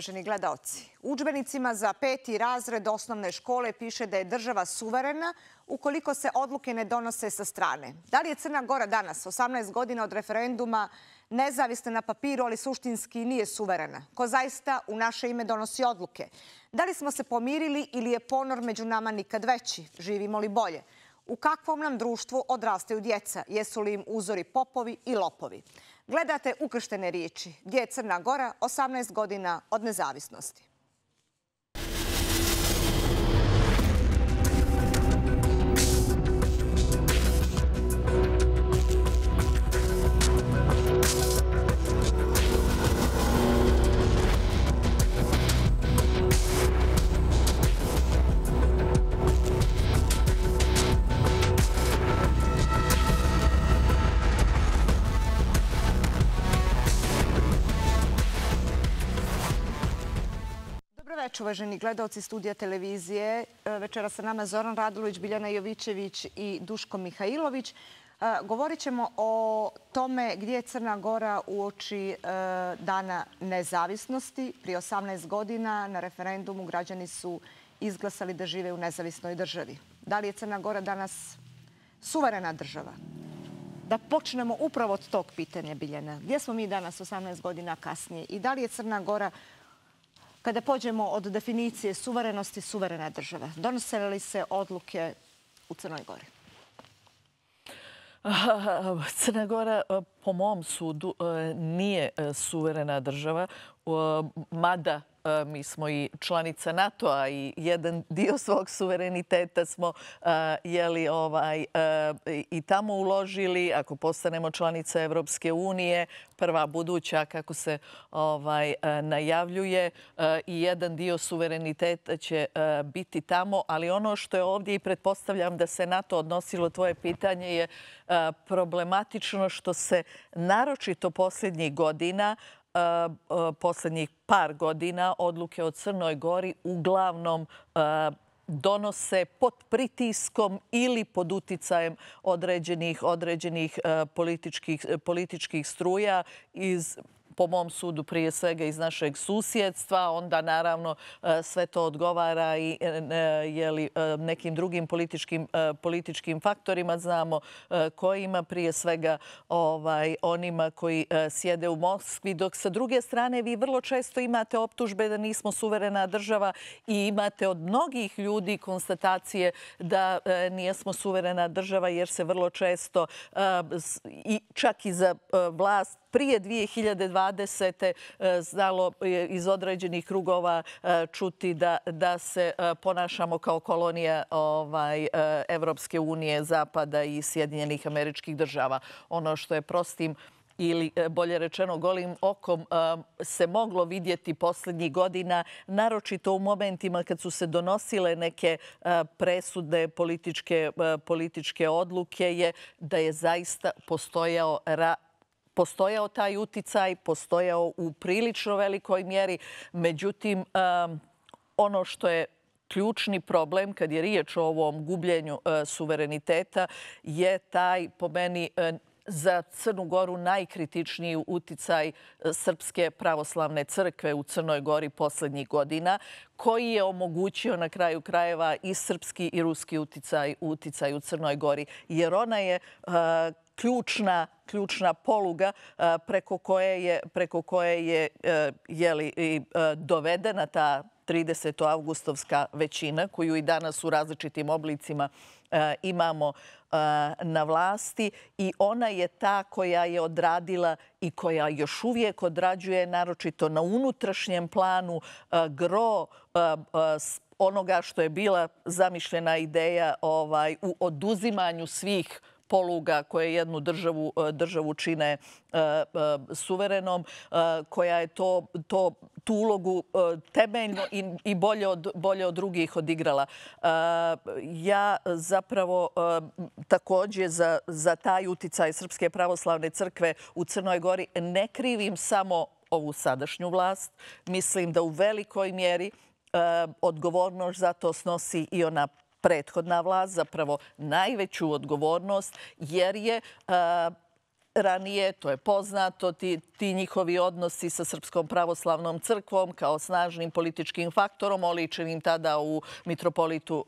uvaženi gledalci. Učbenicima za peti razred osnovne škole piše da je država suverena ukoliko se odluke ne donose sa strane. Da li je Crna Gora danas, 18 godina od referenduma, nezavisna na papiru, ali suštinski nije suverena? Ko zaista u naše ime donosi odluke? Da li smo se pomirili ili je ponor među nama nikad veći? Živimo li bolje? U kakvom nam društvu odrastaju djeca? Jesu li im uzori popovi i lopovi? Gledate ukrštene riječi gdje je Crna Gora 18 godina od nezavisnosti. več, uvaženi gledalci studija televizije. E, Večera sa nama Zoran Radulović, Biljana Jovičević i Duško Mihajlović. E, govorit ćemo o tome gdje je Crna Gora u oči e, dana nezavisnosti. Prije 18 godina na referendumu građani su izglasali da žive u nezavisnoj državi. Da li je Crna Gora danas suverena država? Da počnemo upravo od tog pitanja, Biljana. Gdje smo mi danas 18 godina kasnije? I da li je Crna Gora Kada pođemo od definicije suverenosti suverene države, donose li se odluke u Crnoj Gori? Crna Gora, e, po mom sudu, e, nije e, suverena država, mada E, mi smo i članica NATO-a i jedan dio svog suvereniteta smo e, ovaj, e, i tamo uložili. Ako postanemo članica Evropske unije, prva buduća, kako se ovaj, najavljuje, i jedan dio suvereniteta će biti tamo. Ali ono što je ovdje i pretpostavljam da se NATO odnosilo tvoje pitanje je problematično što se naročito posljednjih godina E, e, posljednjih par godina odluke o Crnoj Gori uglavnom e, donose pod pritiskom ili pod uticajem određenih političkih struja iz po mom sudu prije svega iz našeg susjedstva, onda naravno e, sve to odgovara i e, e, nekim drugim političkim faktorima znamo kojima, prije svega ovaj, onima koji sjede u Moskvi, dok sa druge strane vi vrlo često imate optužbe da nismo suverena država i imate od mnogih ljudi konstatacije da nismo suverena država jer se vrlo često čak i za vlast prije 2020. E, znalo iz određenih krugova e, čuti da se e, ponašamo kao kolonija ovaj, Evropske unije, Zapada i Sjedinjenih američkih država. Ono što je prostim ili bolje rečeno golim okom, se moglo vidjeti posljednjih godina, naročito u momentima kad su se donosile neke presude političke odluke, je da je zaista postojao postojao taj uticaj, postojao u prilično velikoj mjeri. Međutim, ono što je ključni problem kad je riječ o ovom gubljenju e, suvereniteta je taj, po meni, e, za Crnu Goru najkritičniji uticaj e, Srpske pravoslavne crkve u Crnoj Gori posljednjih godina, koji je omogućio na kraju krajeva i srpski i ruski uticaj u Crnoj Gori. Jer ona je ključna ključna poluga preko koje je preko koje je e, jeli e, dovedena ta 30. augustovska većina koju i danas u različitim oblicima e, imamo na vlasti i ona je ta koja je odradila i koja još uvijek odrađuje naročito na unutrašnjem planu gro onoga što je bila zamišljena ideja ovaj u oduzimanju svih poluga koje jednu državu e, čine e, e, suverenom, koja je to tu ulogu temeljno i bolje od drugih odigrala. Ja zapravo takođe za taj uticaj Srpske pravoslavne crkve u Crnoj Gori ne krivim samo ovu sadašnju vlast. Mislim da u velikoj mjeri odgovornost za to snosi i ona prethodna vlast zapravo najveću odgovornost jer je ranije, to je poznato, ti njihovi odnosi sa Srpskom pravoslavnom crkvom kao snažnim političkim faktorom, oličenim tada u mitropolitu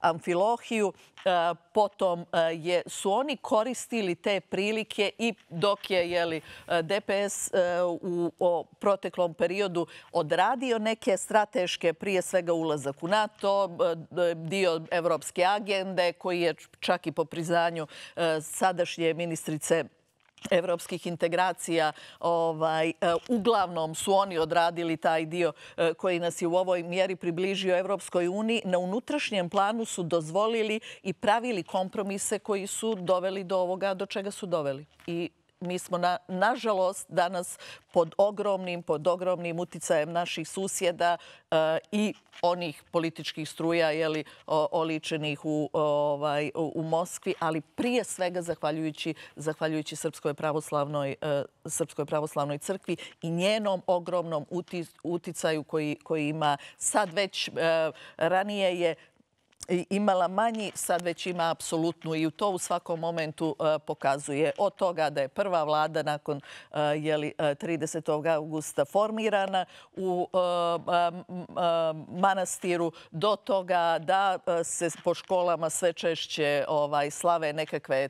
Amfilohiju, E, potom e, su oni koristili te prilike i dok je e, DPS u proteklom periodu odradio neke strateške, prije svega ulazak u NATO, dio evropske agende koji je čak i po priznanju sadašnje ministrice evropskih integracija. Ovaj, e, uglavnom su oni odradili taj dio e, koji nas je u ovoj mjeri približio Evropskoj uniji. Na unutrašnjem planu su dozvolili i pravili kompromise koji su doveli do ovoga, do čega su doveli. I mi smo, nažalost, danas pod ogromnim, pod ogromnim uticajem naših susjeda e, i onih političkih struja oličenih ovaj, u Moskvi, ali prije svega zahvaljujući e, Srpskoj pravoslavnoj crkvi i njenom ogromnom uticaju koji ima sad već e, ranije je imala manji, sad već ima apsolutnu i to u svakom momentu e, pokazuje od toga da je prva vlada nakon 30. E, e, augusta formirana u manastiru do toga da se po školama sve češće ovaj, slave nekakve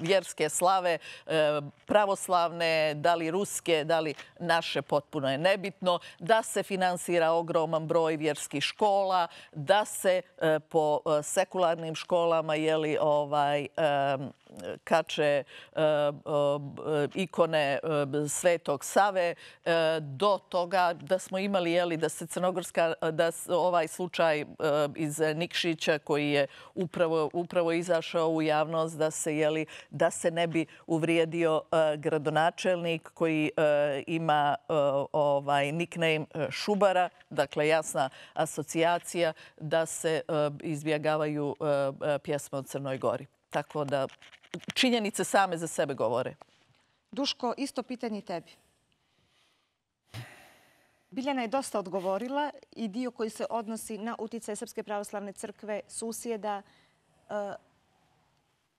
vjerske slave, pravoslavne, da li ruske, da li naše, potpuno je nebitno, da se finansira ogroman broj vjerskih škola, da da se e, po e, sekularnim školama ovaj e, kače ikone Svetog Save do toga da smo imali da se crnogorska, da ovaj slučaj iz Nikšića koji je upravo upravo izašao u javnost da se da se ne bi uvrijedio gradonačelnik koji ima ovaj nickname Šubara, dakle jasna asocijacija da se e, izbjegavaju e, e, pjesme od Crnoj Gori. Tako da činjenice same za sebe govore. Duško, isto pitanje i tebi. Biljana je dosta odgovorila i dio koji se odnosi na uticaj Srpske pravoslavne crkve, susjeda,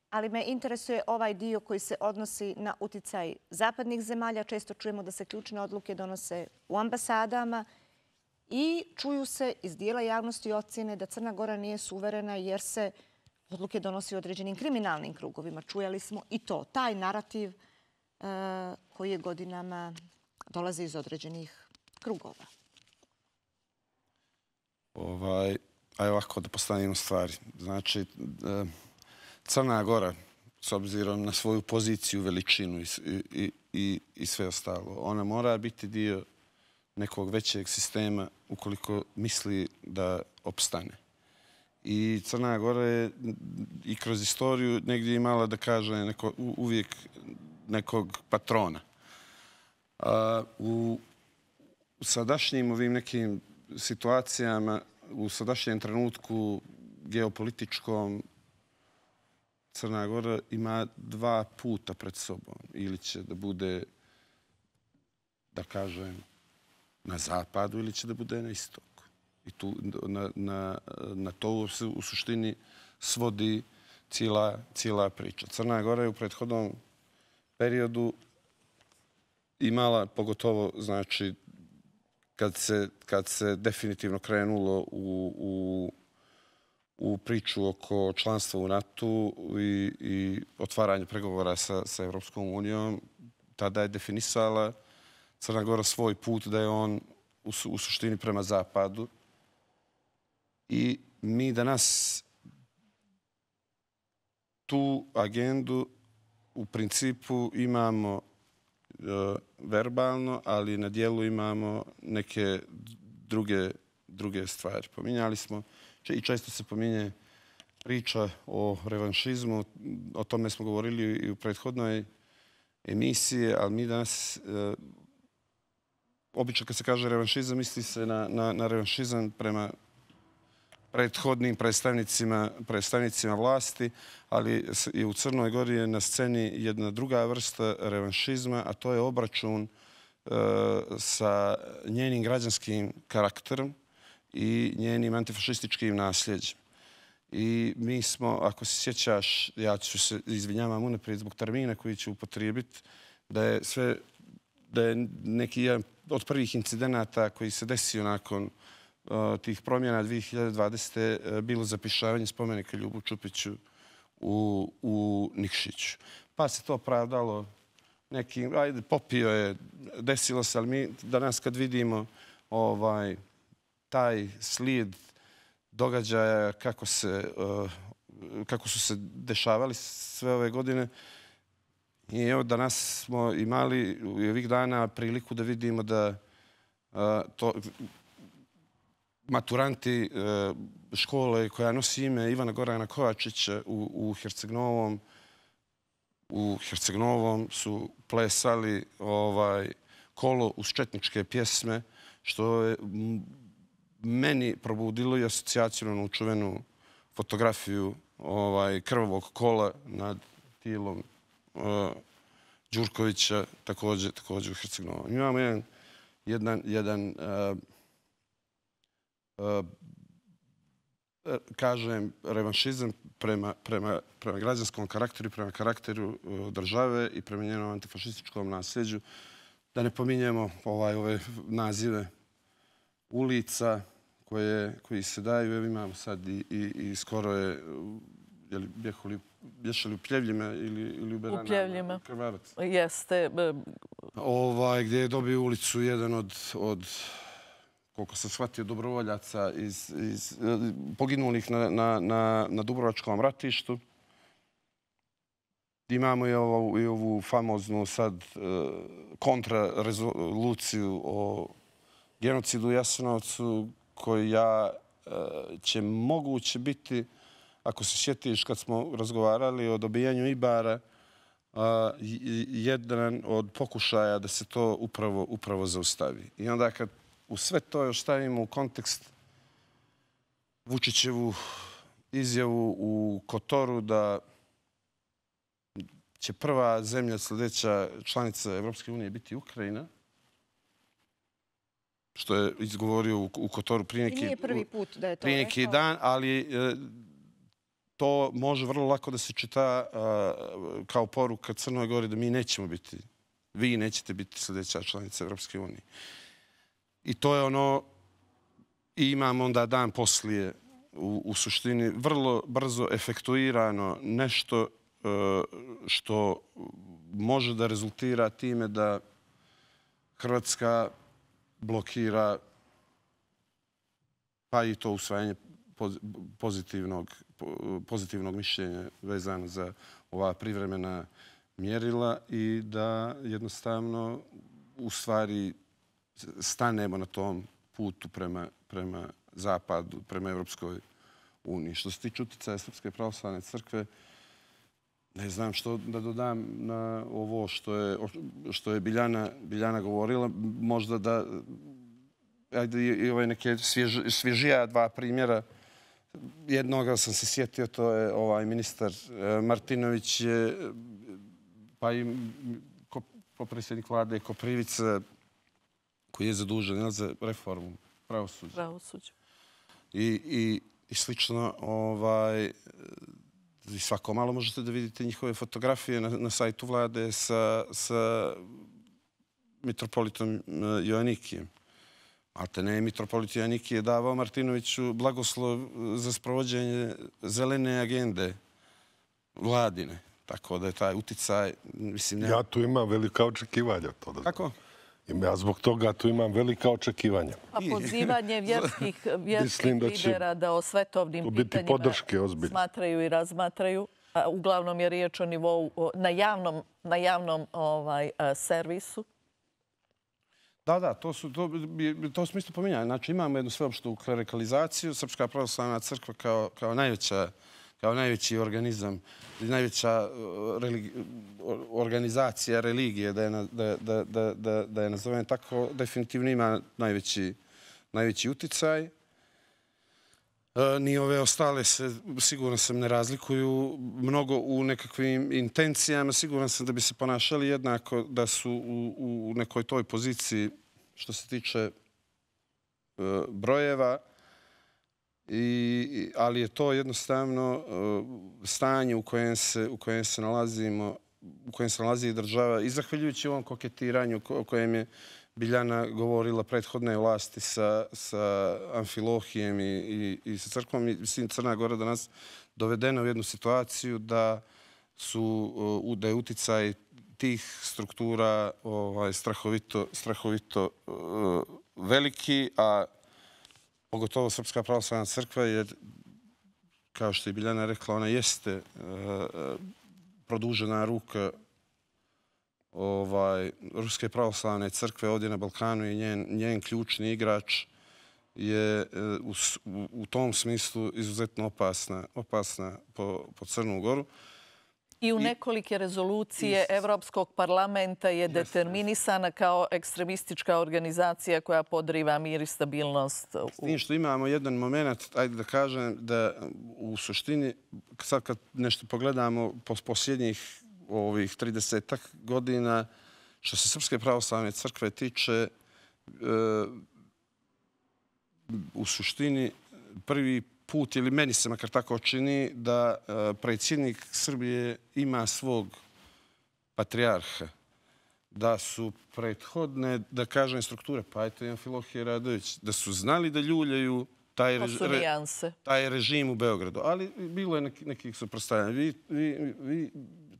ali me interesuje ovaj dio koji se odnosi na uticaj zapadnih zemalja. Često čujemo da se ključne odluke donose u ambasadama i čuju se iz dijela javnosti ocjene da Crna Gora nije suverena jer se odluke donosi u određenim kriminalnim krugovima. Čujali smo i to, taj narativ e, koji je godinama dolazi iz određenih krugova. Ovaj, aj ovako da postanem stvari. Znači, e, Crna Gora, s obzirom na svoju poziciju, veličinu i, i, i sve ostalo, ona mora biti dio nekog većeg sistema ukoliko misli da opstane. I Crna Gora je i kroz istoriju negdje imala da kaže neko, uvijek nekog patrona. A, u, u sadašnjim ovim nekim situacijama, u sadašnjem trenutku geopolitičkom, Crna Gora ima dva puta pred sobom. Ili će da bude, da kažem, na zapadu ili će da bude na istoku. I tu, na, na, na to se u suštini svodi cijela, cijela priča. Crna Gora je u prethodnom periodu imala, pogotovo znači, kad, se, kad se definitivno krenulo u, u, u priču oko članstva u NATO i, i otvaranje pregovora sa, sa Evropskom unijom, tada je definisala Crna Gora svoj put, da je on u suštini prema zapadu. I mi danas tu agendu u principu imamo e, verbalno, ali na dijelu imamo neke druge stvari. Pominjali smo i često se pominje priča o revanšizmu. O tome smo govorili i u prethodnoj emisiji, ali mi danas e, obično kad se kaže revanšizam, misli se na, na, na revanšizam prema prethodnim predstavnicima, predstavnicima vlasti, ali i u Crnoj Gori je na sceni jedna druga vrsta revanšizma, a to je obračun e, sa njenim građanskim karakterom i njenim antifašističkim nasljeđem. I mi smo, ako se sjećaš, ja ću se izvinjavam unaprijed zbog termina koji ću upotrijebiti, da je sve da je neki jedan od prvih incidenata koji se desio nakon uh, tih promjena 2020. Uh, bilo zapišavanje spomenika Ljubu Čupiću u Nikšiću. Pa se to pravdalo nekim, ajde, popio je, desilo se, ali mi danas kad vidimo ovaj, taj slijed događaja uh, kako su se dešavali sve ove godine, I evo danas smo imali u ovih dana priliku da vidimo da to maturanti e, škole koja nosi ime Ivana Gorana Kovačića u Herceg-Novom u herceg su plesali ovaj kolo uz četničke pjesme što je meni probudilo i asocijaciju na učuvenu fotografiju ovaj, krvavog kola nad tijelom uh, Đurkovića također, također u Hercegnovom. Imamo jedan, jedan, jedan eh, eh, kažem, revanšizam prema, prema, prema građanskom karakteru prema karakteru države i prema njenom antifašističkom nasljeđu. Da ne pominjemo ovaj, ove nazive ulica, koje, koji se daju. Evo imamo sad i, i, skoro je, je li, Bjeholi Ješa li u Pljevljima ili, ili u Beranama? U Pljevljima. Krvavac. Jeste. Ovaj, gdje je dobio ulicu jedan od, od koliko sam shvatio, dobrovoljaca iz, iz, poginulih na, na, na, na Dubrovačkom ratištu. Imamo i ovu, i ovu famoznu sad e, kontrarezoluciju o genocidu u Jasenovcu, koja e, će moguće biti ako se sjetiš kad smo razgovarali o dobijanju Ibara, jedan od pokušaja da se to upravo, upravo zaustavi. I onda kad u sve to još stavimo u kontekst Vučićevu izjavu u Kotoru da će prva zemlja sljedeća članica Evropske unije biti Ukrajina, što je izgovorio u, Kotoru prije neki, nije prvi put da je to prije neki dan, ali e, to može vrlo lako da se čita kao poruka Crnoj Gori da mi nećemo biti, vi nećete biti sljedeća članica Evropske unije. I to je ono, imamo onda dan poslije u suštini, vrlo brzo efektuirano nešto e, što može da rezultira time da Hrvatska blokira pa i to usvajanje pozitivnog pozitivnog mišljenja vezano za ova privremena mjerila i da jednostavno u stvari stanemo na tom putu prema, prema Zapadu, prema Evropskoj uniji. Što se tiče utjecaja Srpske pravoslavne crkve, ne znam što da dodam na ovo što je, što je Biljana, Biljana govorila. Možda da ajde, i ovaj neke svježi, svježija dva primjera jednoga sam se sjetio, to je ovaj ministar e, Martinović, pa i popredsjednik vlade Koprivica, koji je zadužen za reformu pravosuđa. Pravosuđa. I, i, i slično, ovaj, i svako malo možete da vidite njihove fotografije na, na sajtu vlade sa, sa metropolitom e, Joannikijem. Altene je mitropolit Janikije davao Martinoviću blagoslov eh, za sprovođenje zelene agende vladine. Tako da je taj uticaj... Ja tu imam velika očekivanja. Kako? Ja zbog toga tu imam velika očekivanja. A pozivanje vjerskih lidera da o svetovnim pitanjima smatraju i razmatraju, uglavnom je riječ o nivou na javnom ovaj, servisu, Da, da, to, su, to, to smo isto pominjali. Znači, imamo jednu sveopštu klerikalizaciju. Srpska pravoslavna crkva kao, kao najveća kao najveći organizam, najveća uh, religi, organizacija religije, da je, na, da, da, da, da je nazovem tako, definitivno ima najveći, najveći uticaj. E, ni ove ostale se, sigurno sam, ne razlikuju mnogo u nekakvim intencijama. Sigurno sam da bi se ponašali jednako da su u, u nekoj toj poziciji što se tiče e, brojeva. I, ali je to jednostavno e, stanje u kojem, se, u kojem se nalazimo u kojem se nalazi država, i zahvaljujući ovom koketiranju o kojem je Biljana govorila prethodne vlasti sa Amfilohijem i sa crkvom. Mislim, Crna Gora danas dovedena u jednu situaciju da uh, je uticaj tih struktura ovaj, strahovito uh, veliki, a pogotovo Srpska pravoslavna crkva, jer, kao što je Biljana rekla, ona jeste uh, produžena ruka ovaj, Ruske pravoslavne crkve ovdje na Balkanu i njen, njen ključni igrač je e, u, u tom smislu izuzetno opasna, opasna po, po Crnu Goru. I u nekolike rezolucije I... Evropskog parlamenta je determinisana kao ekstremistička organizacija koja podriva mir i stabilnost. U... S tim što imamo jedan moment, ajde da kažem da u suštini, sad kad nešto pogledamo po posljednjih ovih 30-ak godina, što se Srpske pravoslavne crkve tiče, e, u suštini prvi put, ili meni se makar tako čini, da e, predsjednik Srbije ima svog patrijarha da su prethodne, da kažem, strukture, pa je to jedan Filohije Radović, da su znali da ljuljaju taj, taj režim u Beogradu. Ali bilo je nekih suprostavljanja. Vi, vi, vi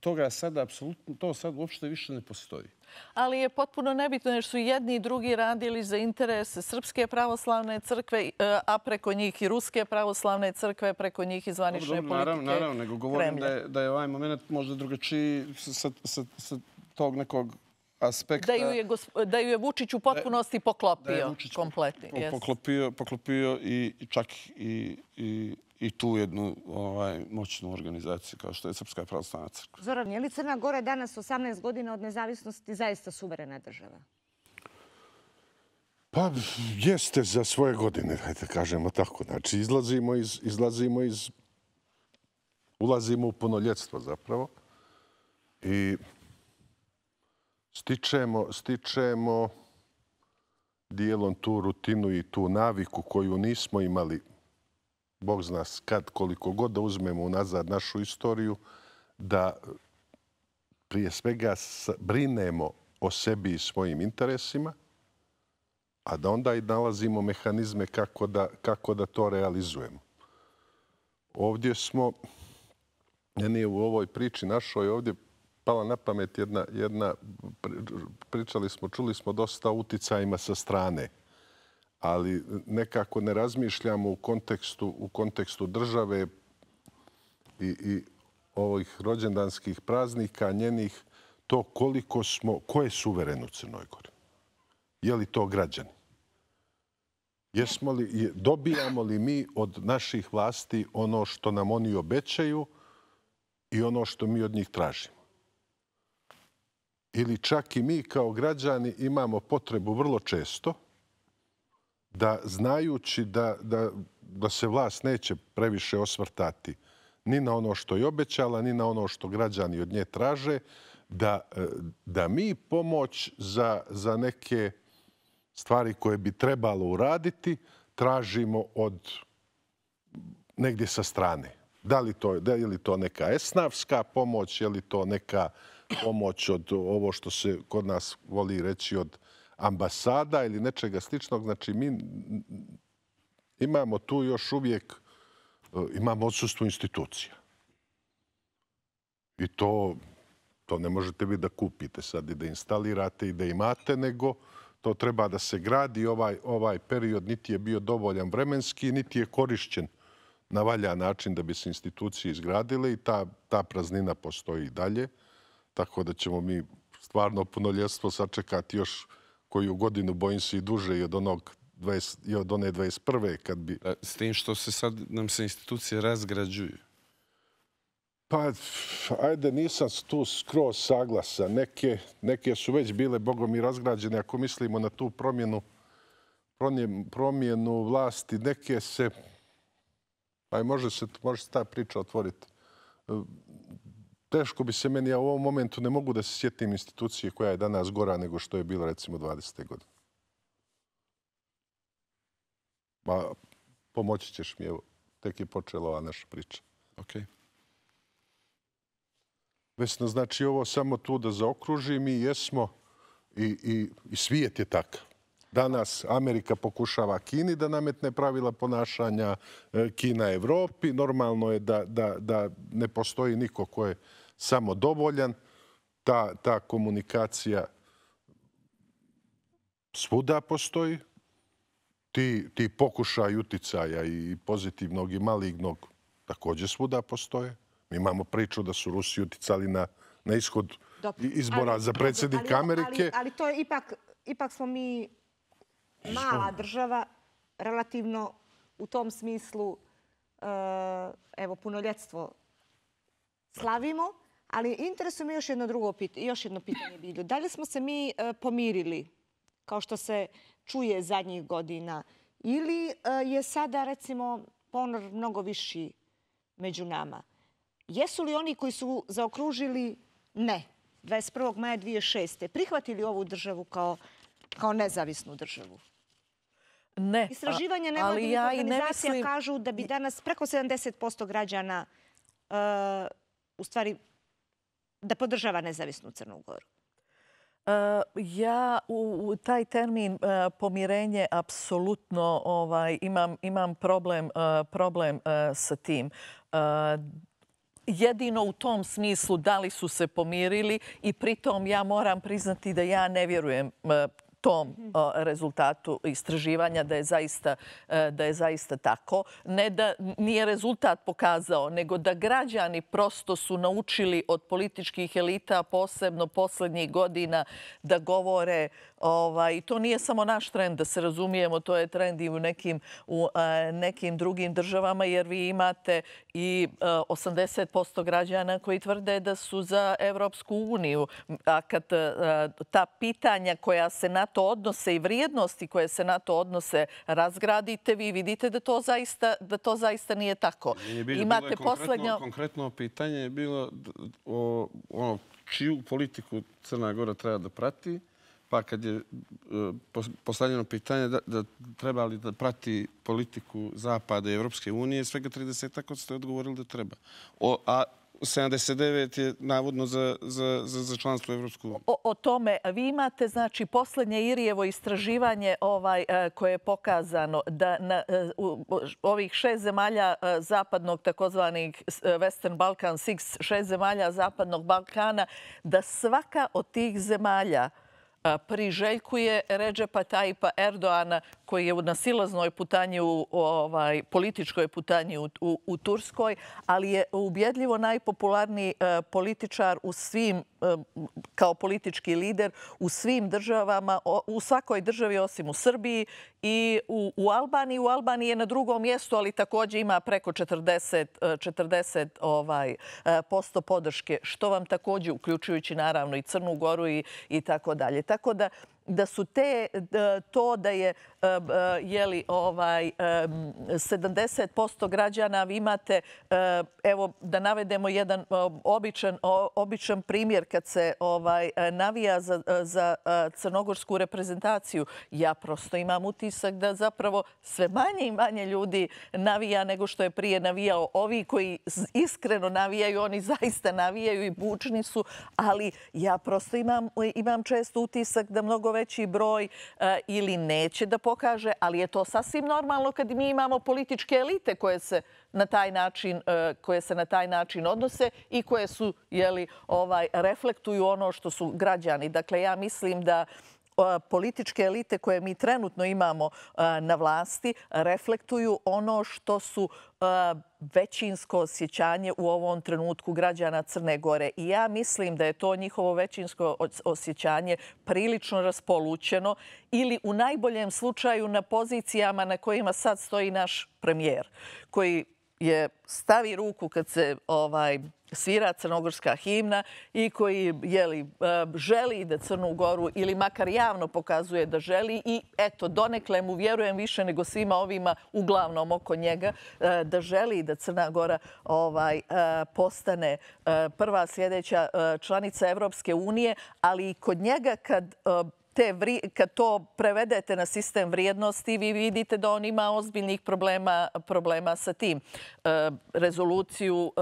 toga sada apsolutno, to sad uopšte više ne postoji. Ali je potpuno nebitno jer su jedni i drugi radili za interes Srpske pravoslavne crkve, e, a preko njih i Ruske pravoslavne crkve, preko njih i zvanične politike Kremlja. Naravno, naravno, nego govorim da je ovaj moment možda drugačiji sa tog nekog aspekta... Da ju je, da ju je Vučić u potpunosti poklopio. Da je Vučić kompletni, po, poklopio, poklopio i, i čak i, i, i tu jednu ovaj, moćnu organizaciju kao što je Srpska pravostana crkva. Zoran, je li Crna Gora danas 18 godina od nezavisnosti zaista suverena država? Pa jeste za svoje godine, hajde kažemo tako. Znači, izlazimo iz, izlazimo iz... Ulazimo u punoljetstvo zapravo. I stičemo, stičemo dijelom tu rutinu i tu naviku koju nismo imali, Bog zna kad, koliko god da uzmemo nazad našu istoriju, da prije svega brinemo o sebi i svojim interesima, a da onda i nalazimo mehanizme kako da, kako da to realizujemo. Ovdje smo, ne nije u ovoj priči našoj, ovdje pala na pamet jedna... jedna, Pričali smo, čuli smo dosta uticajima sa strane, ali nekako ne razmišljamo u kontekstu u kontekstu države i i ovih rođendanskih praznika, njenih, to koliko smo... Ko je suveren u Crnoj Gori? Je li to građani? Dobijamo li mi od naših vlasti ono što nam oni obećaju i ono što mi od njih tražimo? ili čak i mi kao građani imamo potrebu vrlo često da znajući da, da, da se vlast neće previše osvrtati ni na ono što je obećala, ni na ono što građani od nje traže, da, e, da mi pomoć za, za neke stvari koje bi trebalo uraditi tražimo od negdje sa strane. Da li to, je li to neka esnavska pomoć, je li to neka pomoć od ovo što se kod nas voli reći od ambasada ili nečega sličnog. Znači, mi imamo tu još uvijek eh, imamo odsustvo institucija. I to, to ne možete vi da kupite sad i da instalirate i da imate, nego to treba da se gradi. Ovaj, ovaj period niti je bio dovoljan vremenski, niti je korišćen na valja način da bi se institucije izgradile i ta, ta praznina postoji i dalje tako da ćemo mi stvarno punoljestvo sačekati još koju godinu, bojim se i duže i od onog i od one 21. kad bi... S tim što se sad nam se institucije razgrađuju? Pa, ajde, nisam tu skroz saglasa. Neke, neke su već bile, bogom i razgrađene, ako mislimo na tu promjenu, promjenu vlasti, neke se... Aj, može se, može se ta priča otvoriti teško bi se meni, ja u ovom momentu ne mogu da se sjetim institucije koja je danas gora nego što je bilo recimo 20. godine. Ma, pomoći ćeš mi, evo, tek je počela ova naša priča. Ok. Vesno, znači ovo samo tu da zaokružim i jesmo i, i, i svijet je takav. Danas Amerika pokušava Kini da nametne pravila ponašanja e, Kina Evropi. Normalno je da, da, da ne postoji niko ko je samodovoljan. Ta, ta komunikacija svuda postoji. Ti, ti pokušaj uticaja i pozitivnog i malignog također svuda postoje. Mi imamo priču da su Rusi uticali na, na ishod izbora za predsjednika Amerike. Ali, ali, ali to je ipak, ipak smo mi mala država, relativno u tom smislu e, evo, punoljetstvo slavimo. Ali interesuje me još jedno drugo pitanje, još jedno pitanje, Bilju. Da li smo se mi e, pomirili, kao što se čuje zadnjih godina, ili e, je sada, recimo, ponor mnogo viši među nama? Jesu li oni koji su zaokružili ne, 21. maja 2006. prihvatili ovu državu kao nezavisnu državu? Ne. Istraživanje nevladinih organizacija kažu da bi danas preko 70% građana e, u stvari da podržava nezavisnu Crnu Goru? Eh, ja u taj termin eh, pomirenje apsolutno ovaj, imam problem eh, sa tim. Jedino u tom smislu da li su se pomirili i pritom ja moram priznati da ja ne vjerujem tom eh, rezultatu istraživanja eh, da je zaista tako. Ne da nije rezultat pokazao, nego da građani prosto su naučili od političkih elita, posebno poslednjih godina, da govore ovaj, i to nije samo naš trend, da se razumijemo, to je trend i u nekim eh, drugim državama, jer vi imate i 80% građana koji tvrde da su za Evropsku uniju. A kad ta pitanja koja se natočuje to odnose i vrijednosti koje se na to odnose razgradite, vi vidite da to zaista, da to zaista nije tako. Imate poslednje... Konkretno pitanje je bilo o, o ono, čiju politiku Crna Gora treba da prati, pa kad je e, postavljeno pitanje da, da treba li da prati politiku Zapada i Evropske unije, svega 30 od ste odgovorili da treba. a 79 je navodno za članstvo Evropsku. O tome vi imate, znači, poslednje Irijevo istraživanje ovaj, e, koje je pokazano da e, ovih šest zemalja e, zapadnog, takozvanih Western Balkan Six, šest zemalja zapadnog Balkana, da svaka od tih zemalja priželjkuje Ređepa Tajipa Erdoana koji je na silaznoj putanji, ovaj, političkoj putanji u Turskoj, ali je ubjedljivo najpopularniji e, političar svim, e, kao politički lider u svim državama, u svakoj državi osim u Srbiji i u Albaniji. U Albaniji je na drugom mjestu, ali također ima preko 40% e, ovaj, podrške, što vam također, uključujući naravno i Crnu Goru i tako dalje. Tako da... Da su to da je Eh, eh, jeli ovaj 70% eh, građana vi imate evo da navedemo jedan običan običan primjer kad se ovaj navija za za crnogorsku reprezentaciju ja prosto imam utisak da zapravo sve manje i manje ljudi navija nego što je prije navijao ovi koji iskreno navijaju oni zaista navijaju i bučni su ali ja prosto imam imam često utisak da mnogo veći broj ili neće da pokrije pokaže, ali je to sasvim normalno kad mi imamo političke elite koje se na taj način, e, koje se na taj način odnose i koje su, jeli, ovaj, reflektuju ono što su građani. Dakle, ja mislim da političke elite koje mi trenutno imamo na vlasti reflektuju ono što su većinsko osjećanje u ovom trenutku građana Crne Gore. I ja mislim da je to njihovo većinsko osjećanje prilično raspolućeno ili u najboljem slučaju na pozicijama na kojima sad stoji naš premijer, koji je stavi ruku kad se ovaj svira crnogorska himna i koji eh, želi da Crnu Goru ili makar javno pokazuje da želi i eto, donekle mu vjerujem više nego svima ovima uglavnom oko njega eh, da želi da Crna Gora ovaj eh, postane prva sljedeća članica Evropske unije, ali i kod njega kad kad to prevedete na sistem vrijednosti, vi vidite da on ima ozbiljnih problema sa tim. E, rezoluciju, e,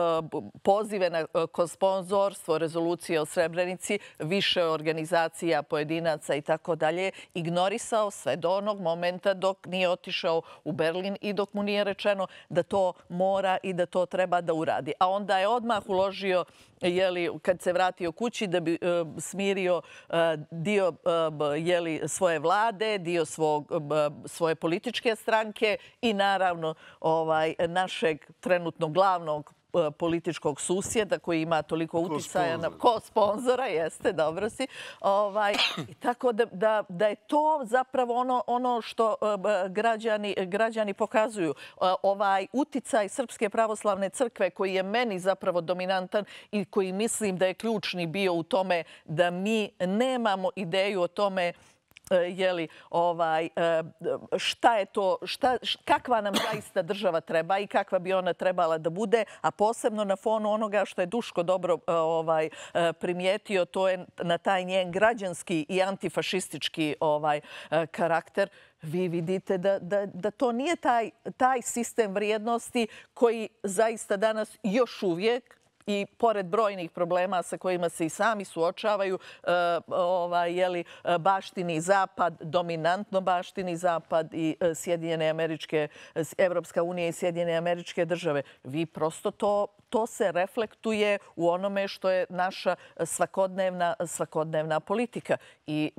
pozive na e, sponsorstvo, rezolucije o Srebrenici, više organizacija, pojedinaca i tako dalje, ignorisao sve do onog momenta dok nije otišao u Berlin i dok mu nije rečeno da to mora i da to treba da uradi. A onda je odmah uložio jeli, kad se vratio kući da bi uh, smirio uh, dio uh, e, jeli, svoje vlade, dio svog, uh, svoje političke stranke i naravno ovaj našeg trenutno glavnog E, političkog susjeda koji ima toliko utisaja na ko sponzora, jeste, dobro si. Ovaj, tako da je to zapravo ono, ono što e, građani pokazuju. E, ovaj uticaj Srpske pravoslavne crkve koji je meni zapravo dominantan i koji mislim da je ključni bio u tome da mi nemamo ideju o tome E, jeli, ovaj, e, šta je to, šta, kakva nam zaista država treba i kakva bi ona trebala da bude, a posebno na fonu onoga što je Duško dobro e, ovaj, primijetio, to je na taj njen građanski i antifašistički ovaj, karakter, vi vidite da, da, da to nije taj, taj sistem vrijednosti koji zaista danas još uvijek, i pored brojnih problema sa kojima se i sami suočavaju, eh, ovaj, eh, baštini zapad, dominantno baštini zapad i eh, Sjedinjene američke, Evropska unija i Sjedinjene američke države. Vi prosto to, to se reflektuje u onome što je naša svakodnevna, svakodnevna politika. I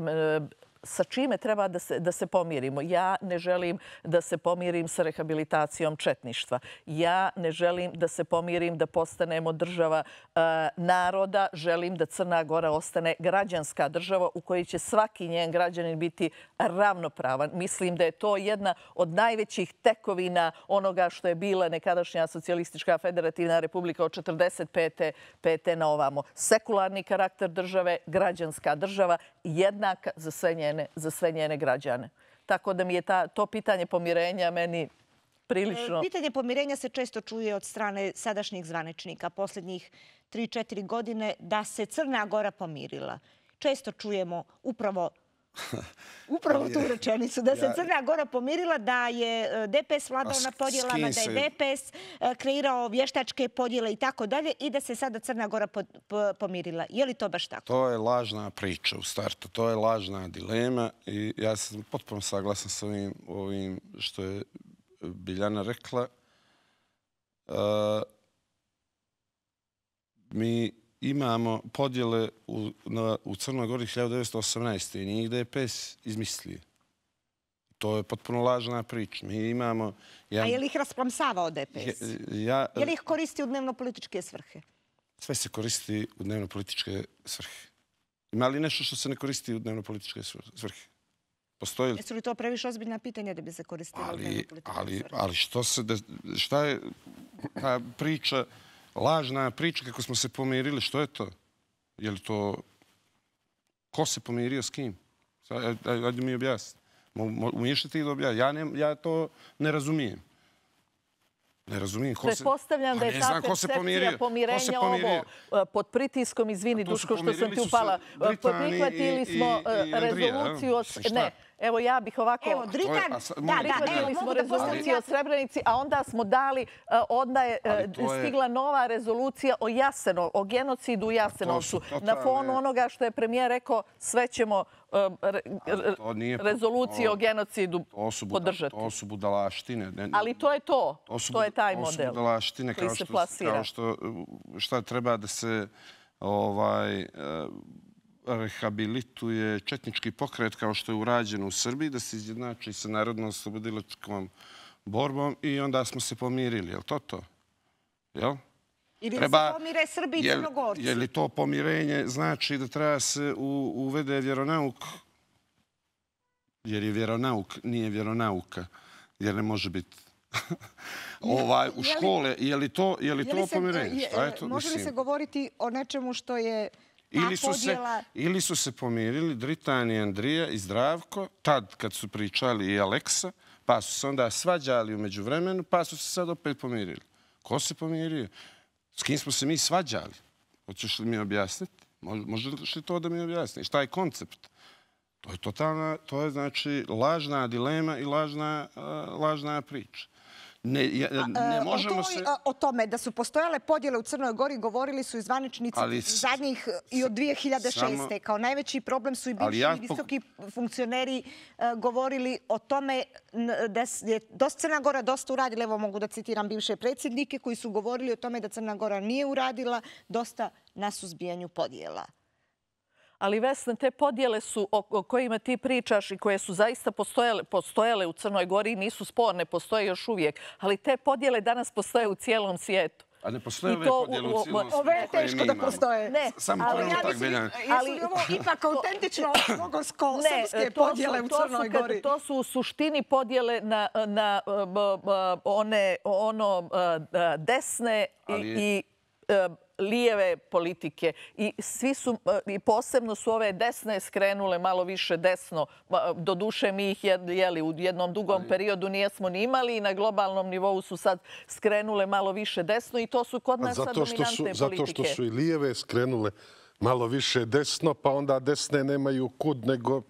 sa čime treba da se pomirimo. Ja ne želim da se pomirim sa rehabilitacijom četništva. Ja ne želim da se pomirim da postanemo država e, naroda. Želim da Crna Gora ostane građanska država u kojoj će svaki njen građanin biti ravnopravan. Mislim da je to jedna od najvećih tekovina onoga što je bila nekadašnja socijalistička federativna republika od 45. na ovamo. Sekularni karakter države, građanska država, jednaka za sve njene njene, za sve njene građane. Tako da mi je ta, to pitanje pomirenja meni prilično... E, pitanje pomirenja se često čuje od strane sadašnjih zvanečnika posljednjih 3-4 godine da se Crna Gora pomirila. Često čujemo upravo Upravo tu rečenicu, da se Crna Gora pomirila da je e, DPS vladao na podjelama, da je DPS e, kreirao vještačke podjele i tako dalje i da se sada Crna Gora pomirila. Je li to baš tako? To je lažna priča u startu, to je lažna dilema i ja sam potpuno saglasan s ovim što je Biljana rekla. E, mi imamo podjele u Crnoj Gori 1918. i nigde je pes izmislio. To je potpuno lažna priča. Mi imamo... A je li ih rasplamsavao DPS? Je li ih koristi u dnevno-političke svrhe? Sve se koristi u dnevno-političke svrhe. Ima li nešto što se ne koristi u dnevno-političke svrhe? Postoji li... Jesu li to previše ozbiljna pitanja da bi se koristilo u dnevno-političke svrhe? Ali što se... Šta je ta priča lažna priča kako smo se pomirili. Što je to? Je li to... Ko se pomirio s kim? Ajde mi objasni. Umiješati i da objasni. Ja to ne razumijem. Ne razumijem. Ko se... Pretpostavljam da je ta percepcija pomirenja ovo e, pod pritiskom, izvini Duško što sam ti upala, e, prihvatili smo e, rezoluciju od... Ne, Evo ja bih ovako... Evo, Dritan, je, a, da, da, da, smo rezoluciju o Srebrenici, a onda smo dali, onda je, stigla nova rezolucija o Jasenovcu, o genocidu u Jasenovcu. Na fonu onoga što je premijer rekao, sve ćemo E, rezolucije o genocidu podržati. To su budalaštine. Ali to je to. To je taj model. To su budalaštine koji se plasira. Šta treba da se ovaj, e, rehabilituje četnički pokret kao što je urađeno u Srbiji, da se izjednači znači sa narodnom oslobodiločkom borbom i onda smo se pomirili. Je li to to? Je li? Ili treba, se pomire Srbi i Crnogorci? Je li to pomirenje znači da treba se u, uvede vjeronauk? Jer je vjeronauk, nije vjeronauka. Jer ne može biti ovaj, u škole. Je li to, je li to pomirenje? Je, je to, može li se govoriti o nečemu što je Ili su, se, ili su se pomirili Dritani, Andrija i Zdravko, tad kad su pričali i Aleksa, pa su se onda svađali umeđu vremenu, pa su se sad opet pomirili. Ko se pomirio? S kim smo se mi svađali? Hoćeš li mi objasniti? Možeš li to da mi objasni? Šta je koncept? To je totalna, to je znači lažna dilema i lažna eh, priča. Ne, ne e, možemo o, se... a, o tome da su postojale podjele u Crnoj Gori govorili su i zvaničnici ali, zadnjih i od 2006. Kao najveći problem su i bivši visoki funkcioneri e, govorili o tome da je dosta Crna Gora dosta uradila. Evo mogu da citiram bivše predsjednike koji su govorili o tome da Crna Gora nije uradila dosta na suzbijanju podjela. Ali Vesna, te podjele su, o kojima ti pričaš i koje su zaista postojale u Crnoj Gori i nisu sporne, postoje još uvijek, ali te podjele danas postoje u cijelom svijetu. A ne postoje ove podjele u cijelom svijetu? Ove je teško da postoje. Samo to je tako veljan. Ali ovo ipak autentično mogosko srpske podjele u Crnoj Gori. To su u suštini podjele na ono desne i lijeve politike i svi su, e, i posebno su ove desne skrenule malo više desno. E, Do duše mi ih jeli u jednom dugom periodu nijesmo ni imali i na globalnom nivou su sad skrenule malo više desno i to su kod nas sad dominante politike. Zato što su i lijeve skrenule malo više desno, pa onda desne nemaju kud nego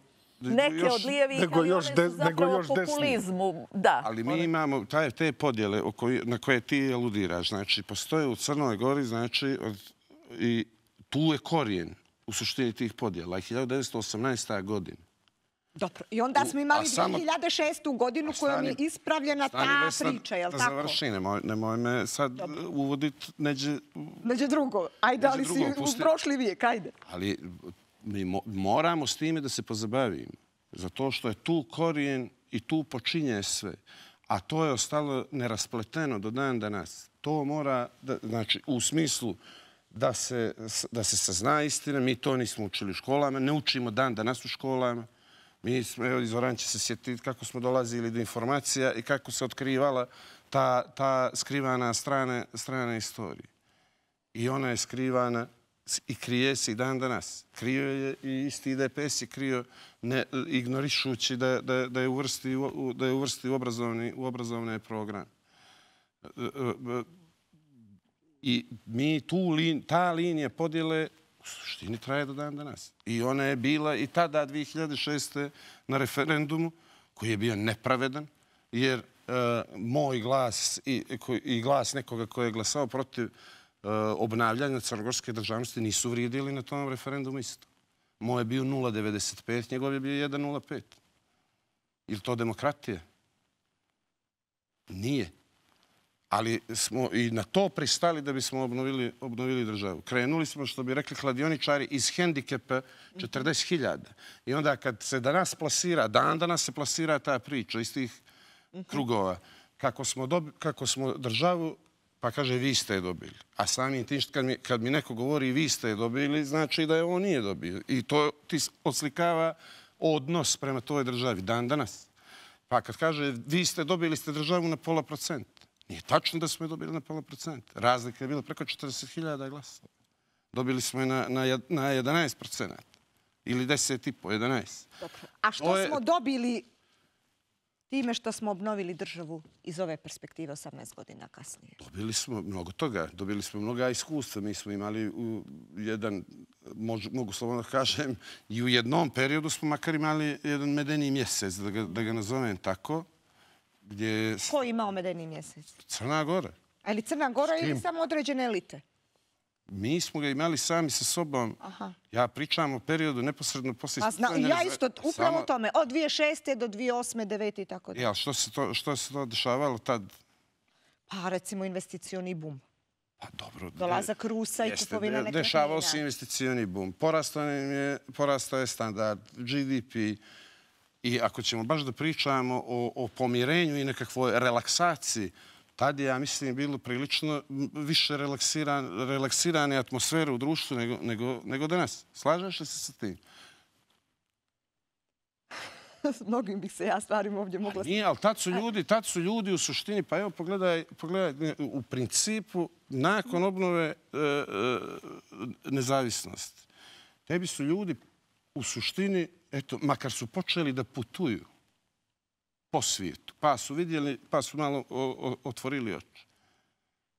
neke od lijevih, ali one su zapravo populizmu. Ali mi imamo te podjele na koje ti eludiraš. Znači, postoje u Crnoj gori, znači, i tu je korijen u suštini tih podjela. 1918. godina. Dobro, i onda smo imali 2006. godinu kojom je ispravljena ta priča, je li tako? Da završi, nemoj me sad uvoditi neđe... Neđe drugo, ajde, ali si u prošli vijek, ajde. Ali mi moramo s time da se pozabavimo. Zato što je tu korijen i tu počinje sve. A to je ostalo neraspleteno do dan danas. To mora, znači, u smislu da se sazna istina. Mi to nismo učili u školama, ne učimo dan danas u školama. Mi smo, evo, iz Oranče se sjetiti kako smo dolazili do informacija i kako se otkrivala ta skrivana strana istorije. I ona je skrivana i krije se i dan danas. Krio je i isti DPS je krio ignorišući da je uvrsti u obrazovne programe. I mi tu, ta linija podjele u suštini traje do dan danas. I ona je bila i tada 2006. na referendumu koji je bio nepravedan jer e, moj glas i glas nekoga koji je glasao protiv Eh, obnavljanja crnogorske državnosti nisu vridili na tom referendumu isto. Moje je bio 0,95, njegov je bio 1,05. Ili to demokratije? Nije. Ali smo i na to pristali da bismo obnovili, obnovili državu. Krenuli smo, što bi rekli kladioničari, iz hendikepa 40.000. I onda kad se danas plasira, dan danas se plasira ta priča iz tih krugova. Kako smo, kako smo državu Pa kaže, vi ste je dobili. A samim tim, kad mi neko govori vi ste je dobili, znači da je on nije dobio. I to ti oslikava odnos prema toj državi dan danas. Pa kad kaže, vi ste dobili ste državu na pola procenta. Nije tačno da smo je dobili na pola procenta. Razlika je bila preko 40.000 glasa. Dobili smo je na 11 procenta. Ili 10,5, 11. A što smo dobili time što smo obnovili državu iz ove perspektive 18 godina kasnije? Dobili smo mnogo toga. Dobili smo mnoga iskustva. Mi smo imali jedan, mogu slobodno da kažem, i u jednom periodu smo makar imali jedan medeni mjesec, da ga nazovem tako. Ko je imao medeni mjesec? Crna Gora. Ali Crna Gora ili samo određene elite? Mi smo ga imali sami sa sobom. Ja pričam o periodu neposredno posle istitvanja. Ja isto, upravo o tome. Od 2006. do 2008. 2009. itd. Što se to dešavalo tad? Pa recimo investicioni bum. Pa dobro. Dolazak Rusa i kupovina nekakvina. Dešavao se investicioni bum. Porastao je standard, GDP. I ako ćemo baš da pričamo o pomirenju i nekakvoj relaksaciji, tad je, ja mislim, bilo prilično više relaksirane atmosfere u društvu nego danas. Slažeš li se sa tim? Mnogim bih se ja stvarim ovdje mogla... Nije, ali tad su ljudi u suštini, pa evo pogledaj, u principu, nakon obnove e, e, nezavisnosti, tebi su ljudi u suštini, makar su počeli da putuju, po svijetu. Pa su vidjeli, pa su malo otvorili oči.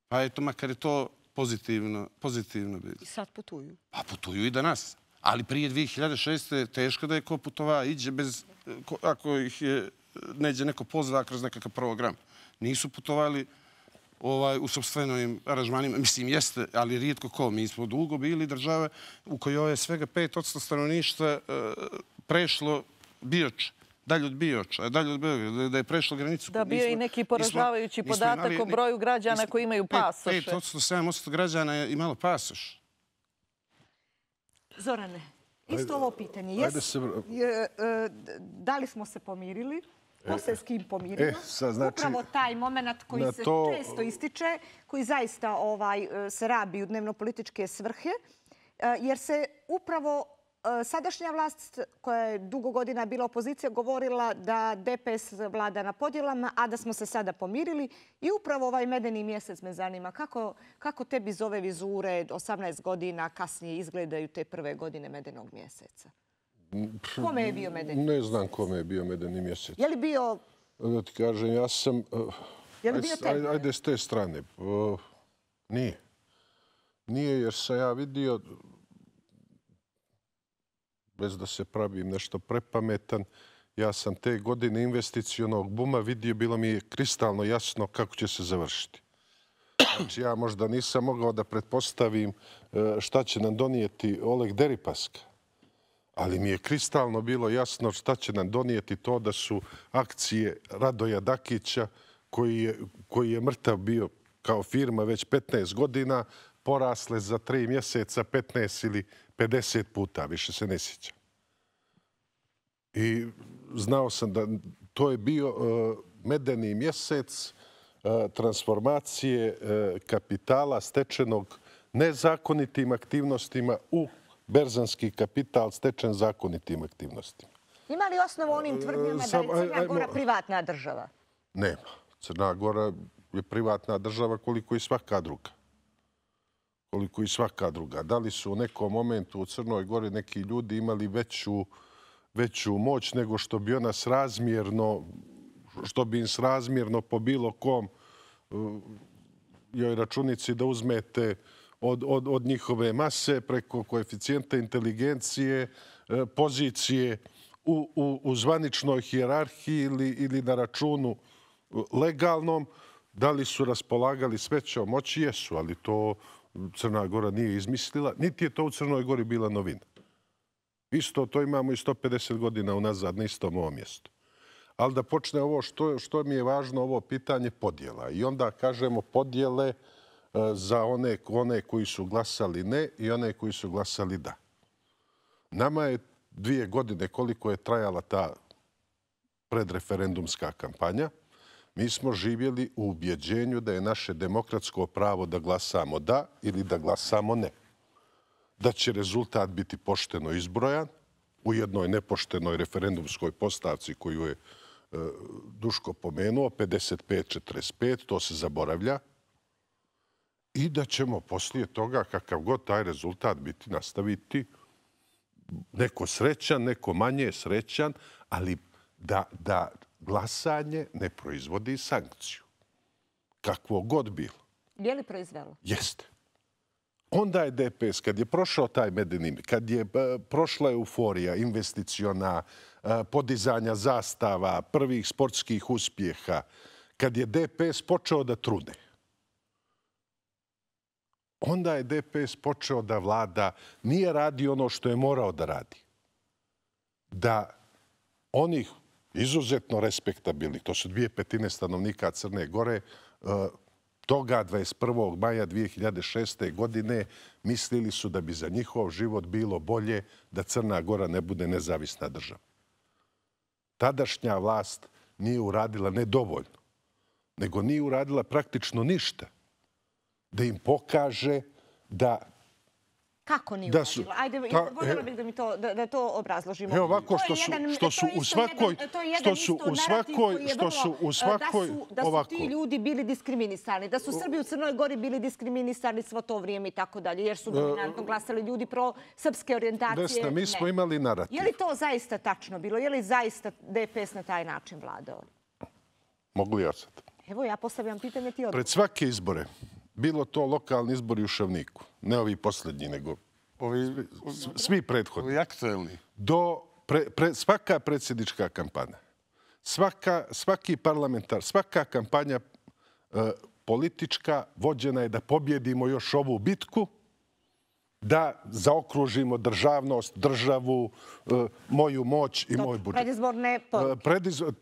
Pa eto, makar je to pozitivno pozitivno bilo. I sad putuju? Pa putuju i danas. Ali prije 2006. teško da je ko putova iđe bez... Ako ih je neđe neko pozva kroz nekakav program. Nisu putovali ovaj, u sobstvenojim aranžmanima. Mislim, jeste, ali rijetko ko. Mi smo dugo bili države u kojoj je svega 5% stanovništva e, prešlo bioče dalje od Bioča, dalje od Beograda, da je prešla granicu. Da bio i neki poražavajući podatak o broju građana koji imaju pasoše. 5, 7, 8 građana je imalo pasoš. Zorane, isto ovo pitanje. E, da li smo se pomirili? Ko e, se s kim pomirila? E, znači- upravo taj moment koji se često ističe, koji zaista ovaj, se rabi u dnevno-političke svrhe, jer se upravo E, sadašnja vlast koja je dugo godina bila opozicija govorila da DPS vlada na podjelama, a da smo se sada pomirili. I upravo ovaj medeni mjesec me zanima kako, kako tebi iz ove vizure 18 godina kasnije izgledaju te prve godine medenog mjeseca. Kome je bio medeni mjesec? Ne znam kome je bio medeni mjesec. Je li bio... Da ti kažem, ja sam... Eh, je li bio ajde, ajde s te strane. Eh, nije. Nije jer sam ja vidio bez da se pravim nešto prepametan, ja sam te godine investicijonog buma vidio, bilo mi je kristalno jasno kako će se završiti. Znači, ja možda nisam mogao da pretpostavim e, šta će nam donijeti Oleg Deripaska, ali mi je kristalno bilo jasno šta će nam donijeti to da su akcije Radoja Dakića, koji je, koji je mrtav bio kao firma već 15 godina, porasle za tri mjeseca 15 ili 50 puta, više se ne sjeća. I znao sam da to je bio e, medeni mjesec e, transformacije e, kapitala stečenog nezakonitim aktivnostima u berzanski kapital stečen zakonitim aktivnostima. Ima li osnovu onim tvrdnjama da je Crna Gora privatna država? Nema. Crna Gora je privatna država koliko i svaka druga koliko i svaka druga. Da li su u nekom momentu u Crnoj Gori neki ljudi imali veću, veću moć nego što bi ona srazmjerno, što bi im srazmjerno po bilo kom uh, joj računici da uzmete od, od, od njihove mase preko koeficijenta inteligencije, uh, pozicije u, u, u zvaničnoj hijerarhiji ili, ili na računu uh, legalnom, da li su raspolagali s većom moći, jesu, ali to... Crna Gora nije izmislila, niti je to u Crnoj Gori bila novina. Isto to imamo i 150 godina unazad na istom ovom mjestu. Ali da počne ovo, što mi je važno, ovo pitanje podjela. I onda kažemo podjele e, za one koji su glasali ne i one koji su glasali da. Nama je dvije godine koliko je trajala ta predreferendumska kampanja, Mi smo živjeli u ubjeđenju da je naše demokratsko pravo da glasamo da ili da glasamo ne. Da će rezultat biti pošteno izbrojan u jednoj nepoštenoj referendumskoj postavci koju je e, Duško pomenuo, 55-45, to se zaboravlja, i da ćemo poslije toga, kakav god taj rezultat biti, nastaviti neko srećan, neko manje srećan, ali da glasanje ne proizvodi sankciju. Kakvo god bilo. Je li proizvelo? Jeste. Onda je DPS, kad je prošao taj medenim, kad je e, prošla euforija investiciona, e, podizanja zastava, prvih sportskih uspjeha, kad je DPS počeo da trune, onda je DPS počeo da vlada, nije radi ono što je morao da radi. Da onih izuzetno respektabilni. To su dvije petine stanovnika Crne Gore. E, toga 21. maja 2006. godine mislili su da bi za njihov život bilo bolje da Crna Gora ne bude nezavisna država. Tadašnja vlast nije uradila nedovoljno, nego nije uradila praktično ništa da im pokaže da Kako nije da uradila? Ajde, ta, ja, voljela e, bih da mi to, da, da to obrazložimo. Evo ovako, što su, u svakoj, što su u svakoj, što su u e, svakoj, da su, da su ti ljudi bili diskriminisani, da su Srbi u Crnoj Gori bili diskriminisani svo to vrijeme i tako dalje, jer su e, dominantno glasali ljudi pro srpske orijentacije. Desna, mi smo ne. imali narativ. Je li to zaista tačno bilo? Je li zaista DPS na taj način vladao? Mogu li ja sad? Evo, ja postavljam pitanje ti odgovor. Pred svake izbore, bilo to lokalni izbor u Ševniku, ne ovi posljednji, nego svi prethodni. Ovi aktuelni. Svaka predsjednička kampanja, svaki parlamentar, svaka kampanja e, politička vođena je da pobjedimo još ovu bitku, da zaokružimo državnost, državu, e, moju moć i moj budžet. Predizborne poruke.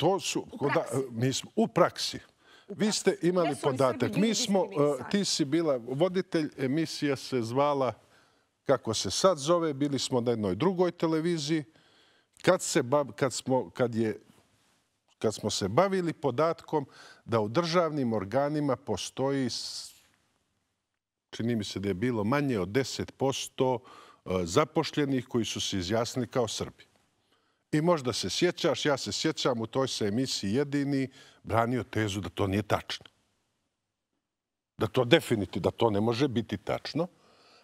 U praksi. U praksi. Vi ste imali podatak. Mi smo, e, ti si bila voditelj, emisija se zvala kako se sad zove, bili smo na jednoj drugoj televiziji. Kad smo se bavili podatkom da u državnim organima postoji, čini mi se da je bilo manje od 10% e, zapošljenih koji su se izjasnili kao Srbi. I možda se sjećaš, ja se sjećam, u toj se emisiji jedini branio tezu da to nije tačno. Da to definiti, da to ne može biti tačno,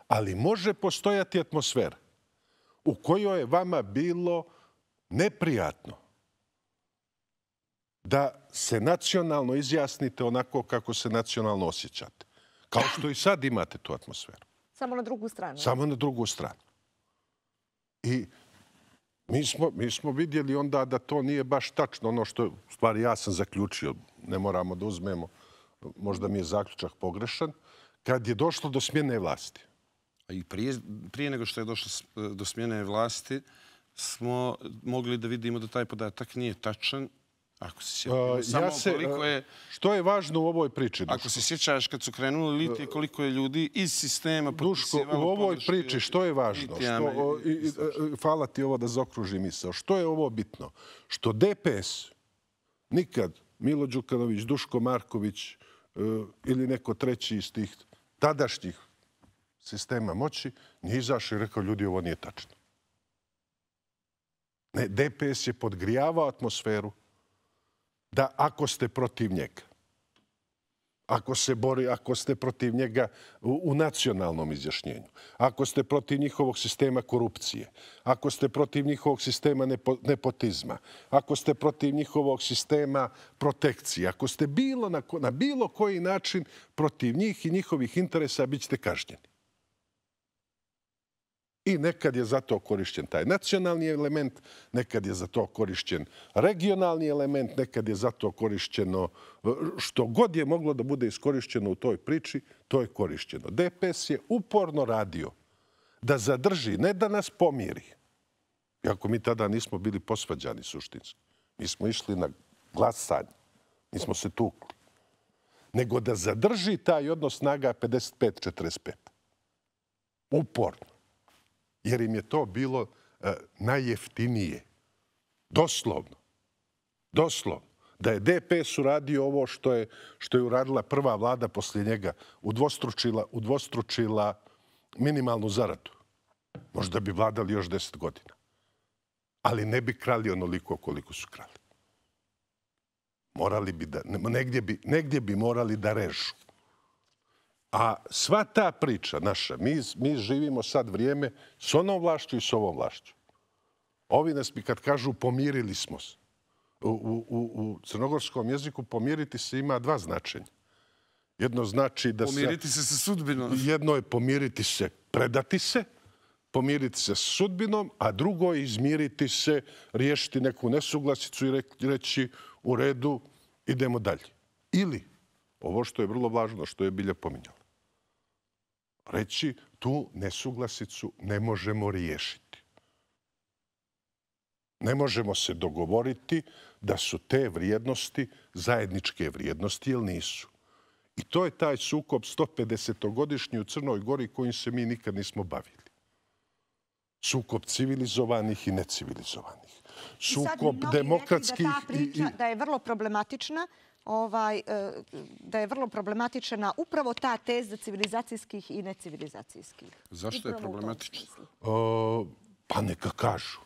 ali može postojati atmosfera u kojoj je vama bilo neprijatno da se nacionalno izjasnite onako kako se nacionalno osjećate. Kao što i sad imate tu atmosferu. Samo na drugu stranu. Samo na drugu stranu. I... Mi smo vidjeli onda da to nije baš tačno. Ono što, u stvari, ja sam zaključio, ne moramo da uzmemo, možda mi je zaključak pogrešan, kad je došlo do smjene vlasti. I prije nego što je došlo do smjene vlasti, smo mogli da vidimo da taj podatak nije tačan Ako se sjećaš, uh, ja samo se, koliko je... Što je važno u ovoj priči, Duško? Ako se sjećaš kad su krenuli litije, e, koliko je ljudi iz sistema... Duško, u ovoj priči, što je važno? Litijama, što, i, i, e, hvala ti ovo da zakruži misao. Što je ovo bitno? Što DPS nikad, Milo Đukanović, Duško Marković uh, ili neko treći iz tih tadašnjih sistema moći, nije izašao i rekao, ljudi, ovo nije tačno. Ne, DPS je podgrijavao atmosferu da ako ste protiv njega, ako se bori, ako ste protiv njega u nacionalnom izjašnjenju, ako ste protiv njihovog sistema korupcije, ako ste protiv njihovog sistema nepotizma, ako ste protiv njihovog sistema protekcije, ako ste bilo na bilo koji način protiv njih i njihovih interesa, bit ćete kažnjeni. I nekad je za to korišćen taj nacionalni element, nekad je za to korišćen regionalni element, nekad je za to korišćeno što god je moglo da bude iskorišćeno u toj priči, to je korišćeno. DPS je uporno radio da zadrži, ne da nas pomiri. Iako mi tada nismo bili posvađani suštinski. Mi smo išli na glasanje. Mi smo se tukli. Nego da zadrži taj odnos snaga 55-45. Uporno jer im je to bilo e, najjeftinije. Doslovno. Doslovno. Da je DPS uradio ovo što je, što je uradila prva vlada poslije njega, udvostručila, udvostručila minimalnu zaradu. Možda bi vladali još deset godina. Ali ne bi krali onoliko koliko su krali. Morali bi da, negdje, bi, negdje bi morali da režu. A sva ta priča naša, mi živimo sad vrijeme s onom vlašću i s ovom vlašću. Ovi nas mi kad kažu pomirili smo se. U crnogorskom jeziku pomiriti se ima dva značenja. Jedno znači da se... Pomiriti se sa sudbinom. Jedno je pomiriti se, predati se, pomiriti se sa sudbinom, a drugo je izmiriti se, riješiti neku nesuglasicu i reći u redu, idemo dalje. Ili, ovo što je vrlo važno, što je Bilja pominjala, reći tu nesuglasicu ne možemo riješiti. Ne možemo se dogovoriti da su te vrijednosti zajedničke vrijednosti ili nisu. I to je taj sukob 150-godišnji u Crnoj gori kojim se mi nikad nismo bavili. Sukob civilizovanih i necivilizovanih. Sukob demokratskih... I sad bi mnogi rekli da je vrlo problematična, Ovaj, e, da je vrlo problematična upravo ta teza civilizacijskih i necivilizacijskih. Zašto je problematična? Pa neka kažu.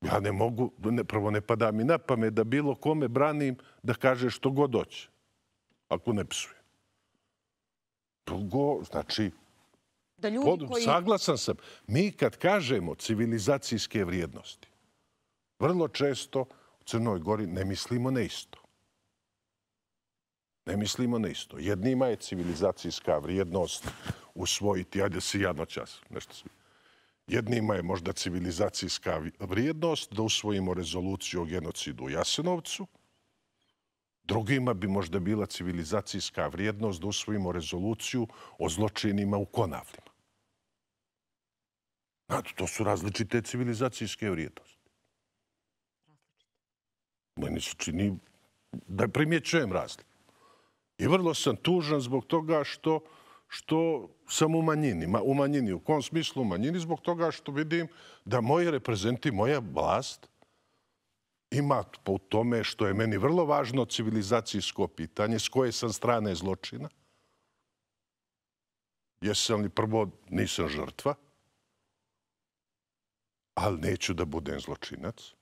Ja ne mogu, prvo ne pada mi na pamet da bilo kome branim da kaže što god doće, ako ne psuje. Drugo, znači, saglasan sam, mi kad kažemo civilizacijske vrijednosti, vrlo često u Crnoj Gori ne mislimo neisto. Ne mislimo na isto. Jednima je civilizacijska vrijednost usvojiti, ajde si jedno čas, nešto si. Jednima je možda civilizacijska vrijednost da usvojimo rezoluciju o genocidu u Jasenovcu. Drugima bi možda bila civilizacijska vrijednost da usvojimo rezoluciju o zločinima u Konavlima. Znate, to su različite civilizacijske vrijednosti. Meni se čini da primjećujem razliku. I vrlo sam tužan zbog toga što što sam u manjini. U manjini, u kom smislu u manjini, zbog toga što vidim da moji reprezenti, moja vlast, ima po tome što je meni vrlo važno civilizacijsko pitanje, s koje sam strane zločina. Jesam li prvo, nisam žrtva, ali neću da budem zločinac,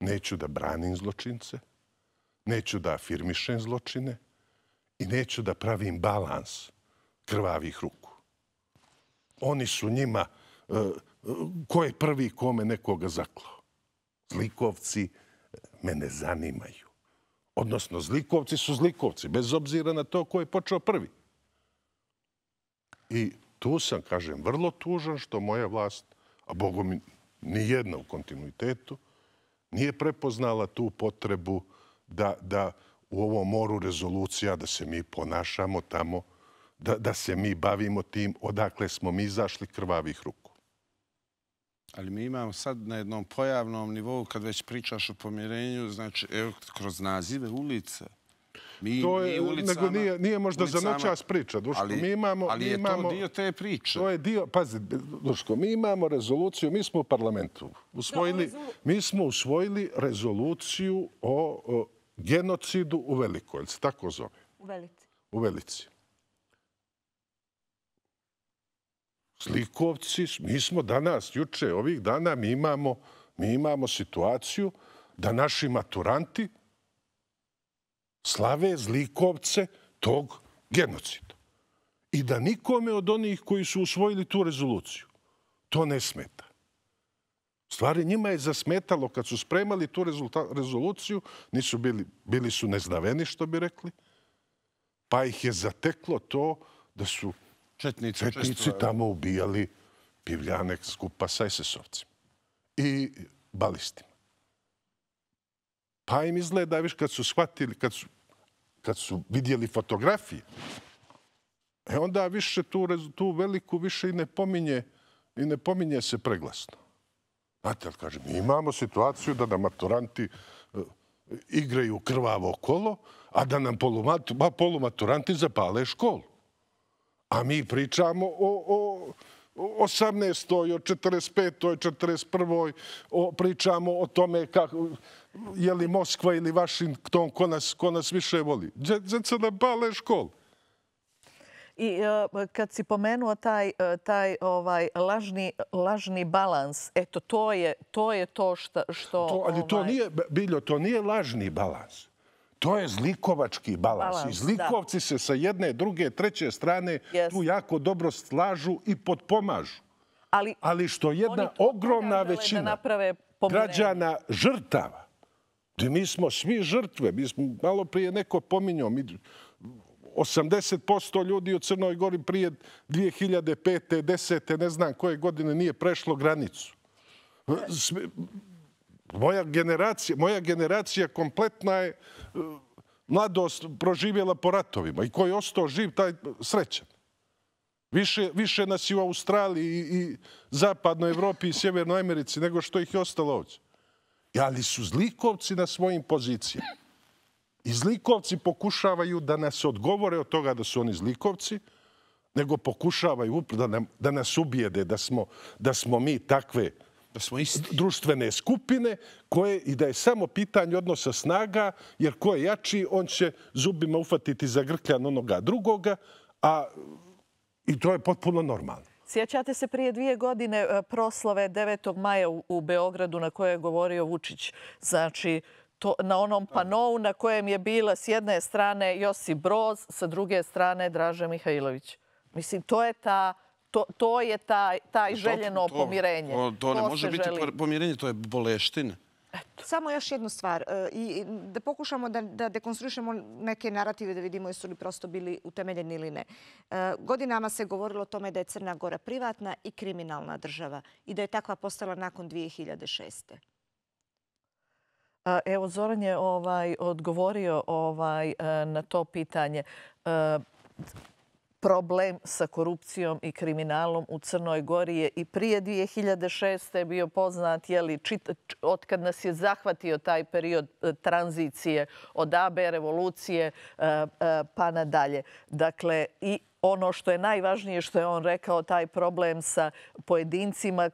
neću da branim zločince, neću da afirmišem zločine, i neću da pravim balans krvavih ruku. Oni su njima, e, e, ko je prvi kome nekoga zaklao? Zlikovci me ne zanimaju. Odnosno, zlikovci su zlikovci, bez obzira na to ko je počeo prvi. I tu sam, kažem, vrlo tužan što moja vlast, a Bogu mi ni jedna u kontinuitetu, nije prepoznala tu potrebu da... da u ovom moru rezolucija da se mi ponašamo tamo, da, da se mi bavimo tim odakle smo mi izašli krvavih ruku. Ali mi imamo sad na jednom pojavnom nivou, kad već pričaš o pomirenju, znači evo, kroz nazive ulica. Mi, to je, ulicama, nego nije, nije možda za noćas priča, Duško. Ali, mi imamo, ali je to dio te priče? To je dio, pazi, Duško, mi imamo rezoluciju, mi smo u parlamentu usvojili, mi smo usvojili rezoluciju o genocidu u Velikoj, tako zove? U Velici. U Velici. Slikovci, mi smo danas, juče, ovih dana, mi imamo situaciju da naši maturanti slave zlikovce tog genocida. I da nikome od onih koji su usvojili tu rezoluciju to ne smeta stvari njima je zasmetalo kad su spremali tu rezoluciju, nisu bili bili su nezdaveni, što bi rekli, pa ih je zateklo to da su četnici četnici tamo ubijali pivljane skupa sa SS-ovcima i balistima. Pa im izgleda, viš, kad su shvatili, kad su kad su vidjeli fotografije, e onda više tu tu veliku više i ne pominje, i ne pominje se preglasno. Znate, kaže, mi imamo situaciju da nam maturanti e, igraju krvavo kolo, a da nam polumaturanti zapale školu. A mi pričamo o, o, o 18. o 45. o 41. O, pričamo o tome kako, je li Moskva ili Vašington ko nas, ko nas više voli. Zatim se nam pale školu. I e, kad si pomenuo taj, e, taj ovaj lažni, lažni balans, eto, to je to, je to što... što to, ali to ovaj, nije, Biljo, to nije lažni balans. To je zlikovački balans. I zlikovci se sa jedne, druge, treće strane tu jako dobro slažu i potpomažu. Ali, ali što jedna ogromna većina građana žrtava, mi smo svi žrtve, mi smo malo prije neko pominjao, mi 80% ljudi u Crnoj Gori prije 2005. 10. ne znam koje godine nije prešlo granicu. Moja generacija, moja generacija kompletna je eh, mladost proživjela po ratovima i koji ostao živ, taj srećan. Više, više nas je u Australiji i, i zapadnoj Evropi i Sjevernoj Americi nego što ih je ostalo ovdje. Ali su zlikovci na svojim pozicijama. I zlikovci pokušavaju da ne se odgovore od toga da su oni zlikovci, nego pokušavaju da nas ubijede da smo, da smo mi takve da smo isti. društvene skupine koje, i da je samo pitanje odnosa snaga, jer ko je jači, on će zubima ufatiti za grkljan onoga drugoga, a i to je potpuno normalno. Sjećate se prije dvije godine e, proslave 9. maja u Beogradu na koje je govorio Vučić. Znači, na onom panou na kojem je bila s jedne strane Josip Broz, sa druge strane Draža Mihajlović. Mislim, to je ta... To, to je taj, taj željeno pomirenje. To, to, ne može biti pomirenje, to je boleština. Samo još jednu stvar. E, I da pokušamo da, da dekonstruišemo neke narative, da vidimo jesu li prosto bili utemeljeni ili ne. E, godinama se govorilo o tome da je Crna Gora privatna i kriminalna država i da je takva postala nakon 2006. Evo, Zoran je ovaj, odgovorio ovaj, e, na to pitanje. E, problem sa korupcijom i kriminalom u Crnoj Gori je i prije 2006. je bio poznat, od kad nas je zahvatio taj period e, tranzicije od AB revolucije pa nadalje. Dakle, i ono što je najvažnije što je on rekao, taj problem sa pojedincima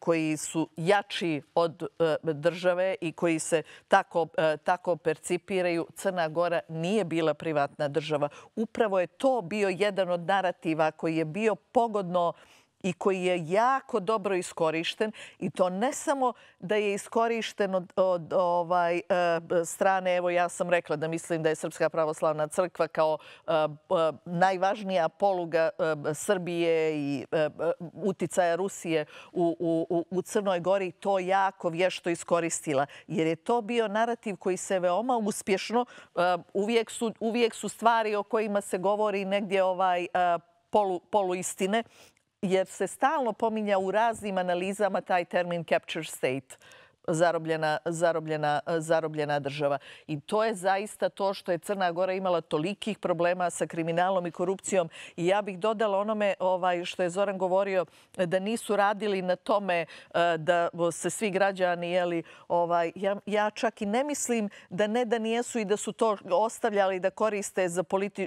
koji su jači od e, države i koji se e, tako percipiraju, Crna Gora nije bila privatna država. Upravo je to bio jedan od narativa koji je bio pogodno i koji je jako dobro iskorišten i to ne samo da je iskorišten od, ovaj, e, strane, evo ja sam rekla da mislim da je Srpska pravoslavna crkva kao e, najvažnija poluga e, Srbije i uticaja Rusije u, u, u, u Crnoj Gori to jako vješto iskoristila. Jer je to bio narativ koji se veoma uspješno, uvijek, su, uvijek su stvari o kojima se govori negdje ovaj polu, polu istine, jer se stalno pominja u raznim analizama taj termin capture state zarobljena država. I to je zaista to što je Crna Gora imala tolikih problema sa kriminalom i korupcijom. I ja bih dodala onome ovaj, što je Zoran govorio da nisu radili na tome eh, da se svi građani, jeli, ovaj, ja čak i ne mislim da ne da nijesu i da su to ostavljali da koriste za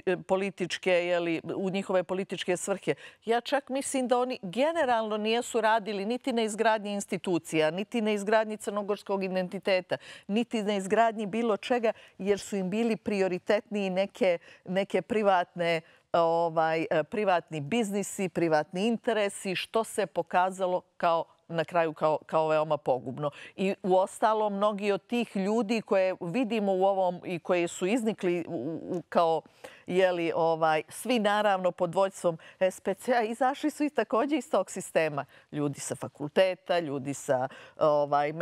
eh, političke, jeli, u njihove političke svrhe. Ja čak mislim da oni generalno nijesu radili niti na izgradnji institucija, niti na izgradnji crnogorskog identiteta, niti na izgradnji bilo čega, jer su im bili prioritetniji neke privatne ovaj, privatni biznisi, privatni interesi, što se pokazalo kao na kraju kao veoma pogubno. I u ostalom, mnogi od tih ljudi koje vidimo u ovom i koje su iznikli kao ovaj, svi naravno pod vođstvom SPC-a, izašli su i također iz tog sistema. Ljudi sa fakulteta, ljudi ovaj,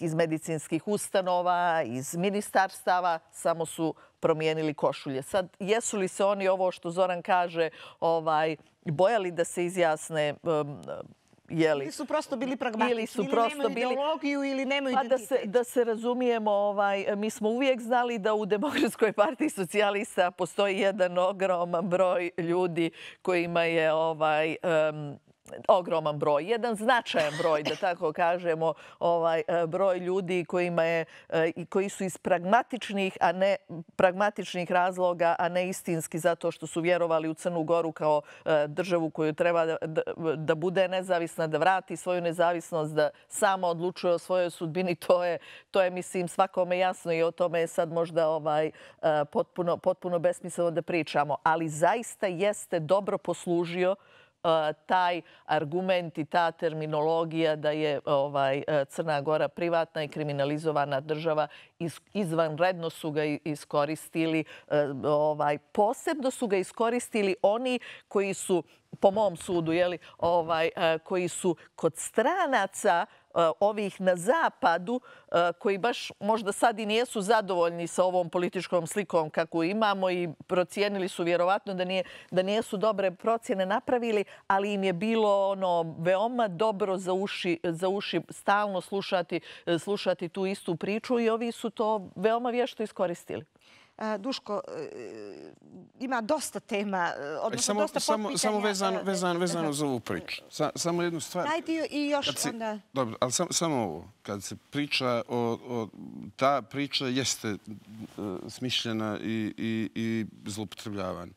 iz medicinskih ustanova, iz ministarstava, samo su promijenili košulje. Sad, jesu li se oni ovo što Zoran kaže ovaj, bojali da se izjasne Ili su prosto bili pragmatični, ili nemaju ideologiju, ili nemaju pa identitet. Da se razumijemo, ovaj, mi smo uvijek znali da u Demokratskoj partiji socijalista postoji jedan ogroman broj ljudi kojima je ovaj, ogroman broj, jedan značajan broj, da tako kažemo, ovaj, e, broj ljudi e, koji su iz pragmatičnih razloga, a ne istinski zato što su vjerovali u Crnu Goru kao e, državu koju treba da bude nezavisna, da vrati svoju nezavisnost, da samo odlučuje o svojoj sudbini. To je, mislim, svakome jasno i o tome je sad možda ovaj, potpuno besmisleno da pričamo. Ali zaista jeste dobro poslužio taj argument i ta terminologija da je ovaj, e, Crna Gora privatna i kriminalizowana država izvanredno su ga iskoristili. E, ovaj, posebno su ga iskoristili oni koji su, po mom sudu, ovaj, e, koji su kod stranaca E, ovih na zapadu e, koji baš možda sad i nijesu zadovoljni sa ovom političkom slikom kako imamo i procijenili su vjerovatno da nijesu dobre procjene napravili, ali im je bilo ono, veoma dobro za uši stalno e, slušati tu istu priču i ovi su to veoma vješto iskoristili. Eh, Duško, eh, ima dosta tema, eh, odnosno dosta potpitanja. Samo vezano za ovu priču. Samo jednu stvar. Daj dio i još onda... Dobro, ali samo ovo. Kad se priča o... Ta priča jeste smišljena i zlopotrebljavana.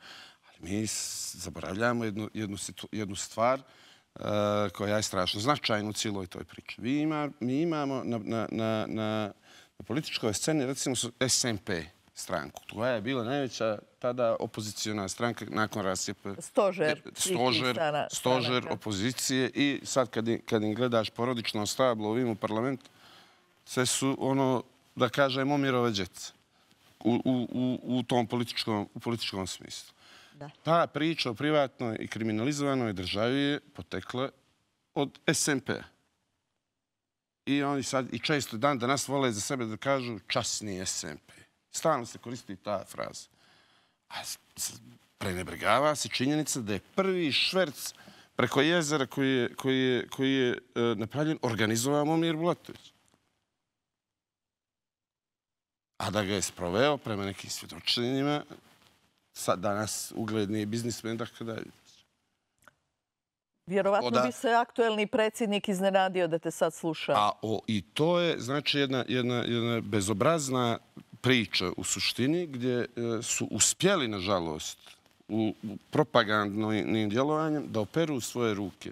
Ali mi zaboravljamo jednu stvar koja je strašno značajna u cijeloj toj priči. Mi imamo na političkoj sceni, recimo SMP-e, stranku. Koja je bila najveća tada opozicijona stranka nakon rasjepa? Stožer. Stožer, stožer opozicije. I sad kad kad im gledaš porodično stablo ovim u parlamentu, sve su, ono, da kažem, omirove djece u u, u, tom političkom u političkom smislu. Da. Ta priča o privatnoj i kriminalizovanoj državi je potekla od SMP-a. I oni sad i često dan danas vole za sebe da kažu časni SMP. Stalno se koristi ta fraza. A prenebregava se činjenica da je prvi šverc preko jezera koji je, koji koji je e, napravljen organizovao Momir Bulatović. A da ga je sproveo prema nekim svjedočenjima, sad danas ugledni biznismen, tako da je. Vjerovatno bi se aktuelni predsjednik iznenadio da te sad sluša. A o, i to je znači jedna, jedna, jedna bezobrazna priče u suštini gdje e, su uspjeli, nažalost, u propagandnim djelovanjem da operu svoje ruke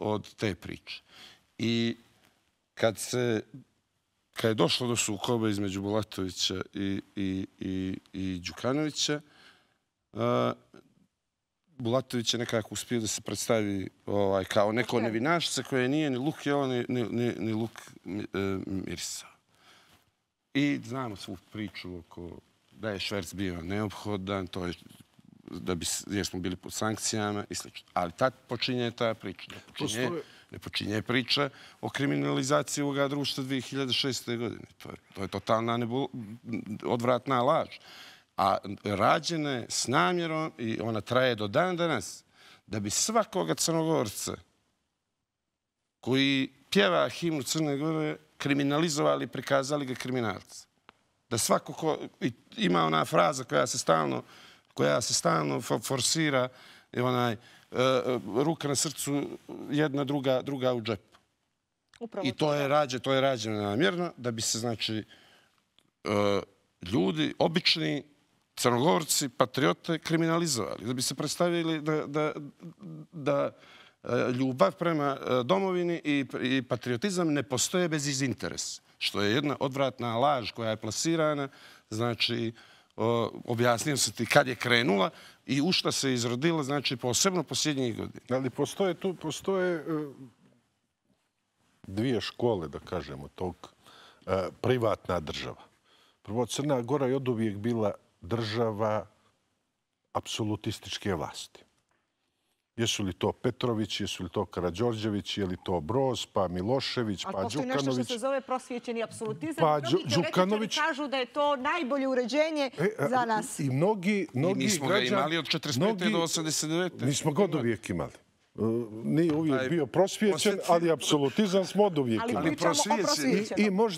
od te priče. I kad se... je došlo do sukoba između Bulatovića i Đukanovića, e, Bulatović je nekako uspio da se predstavi ovaj, kao neko nevinašca koje nije ni Luk Jelan ni Luk e, Mirisa. I znamo svu priču oko da je šverc bio neophodan, to je da bi, jer smo bili pod sankcijama i slično. Ali tad počinje ta priča. Ne počinje, ne počinje priča o kriminalizaciji ovoga društva 2006. godine. To je, to je totalna nebul, odvratna laž. A rađene s namjerom i ona traje do dan danas da bi svakoga crnogorca koji pjeva himnu Crne Gore kriminalizovali i prikazali ga kriminalca. Da svako ko ima ona fraza koja se stalno koja se stalno forsira i onaj e, e, ruka na srcu jedna druga druga u džep. Upravo. I to je rađe, to je rađeno namjerno da bi se znači e, ljudi obični crnogorci, patriote kriminalizovali, da bi se predstavili da da da E, ljubav prema e, domovini i patriotizam ne postoje bez izinteresa, što je jedna odvratna laž koja je plasirana. Znači, objasnijem se ti kad je krenula i u šta se izrodila, znači, posebno posljednjih godina. Ali postoje tu, postoje e, dvije škole, da kažemo, tog privatna država. Prvo, Crna Gora je od uvijek bila država apsolutističke vlasti jesu li to Petrović, jesu li to Karadžorđević, je li to Broz, pa Milošević, pa Đukanović. A Ali postoji nešto što se zove prosvjećeni apsolutizam. Pa Đukanović... Mnogi kažu da je to najbolje uređenje e, za nas. I mnogi građani... I mi smo ga imali od 45. do 89. Mi smo god uvijek imali. E, nije uvijek bio prosvjećen, ali apsolutizam smo od uvijek imali. Ali pričamo o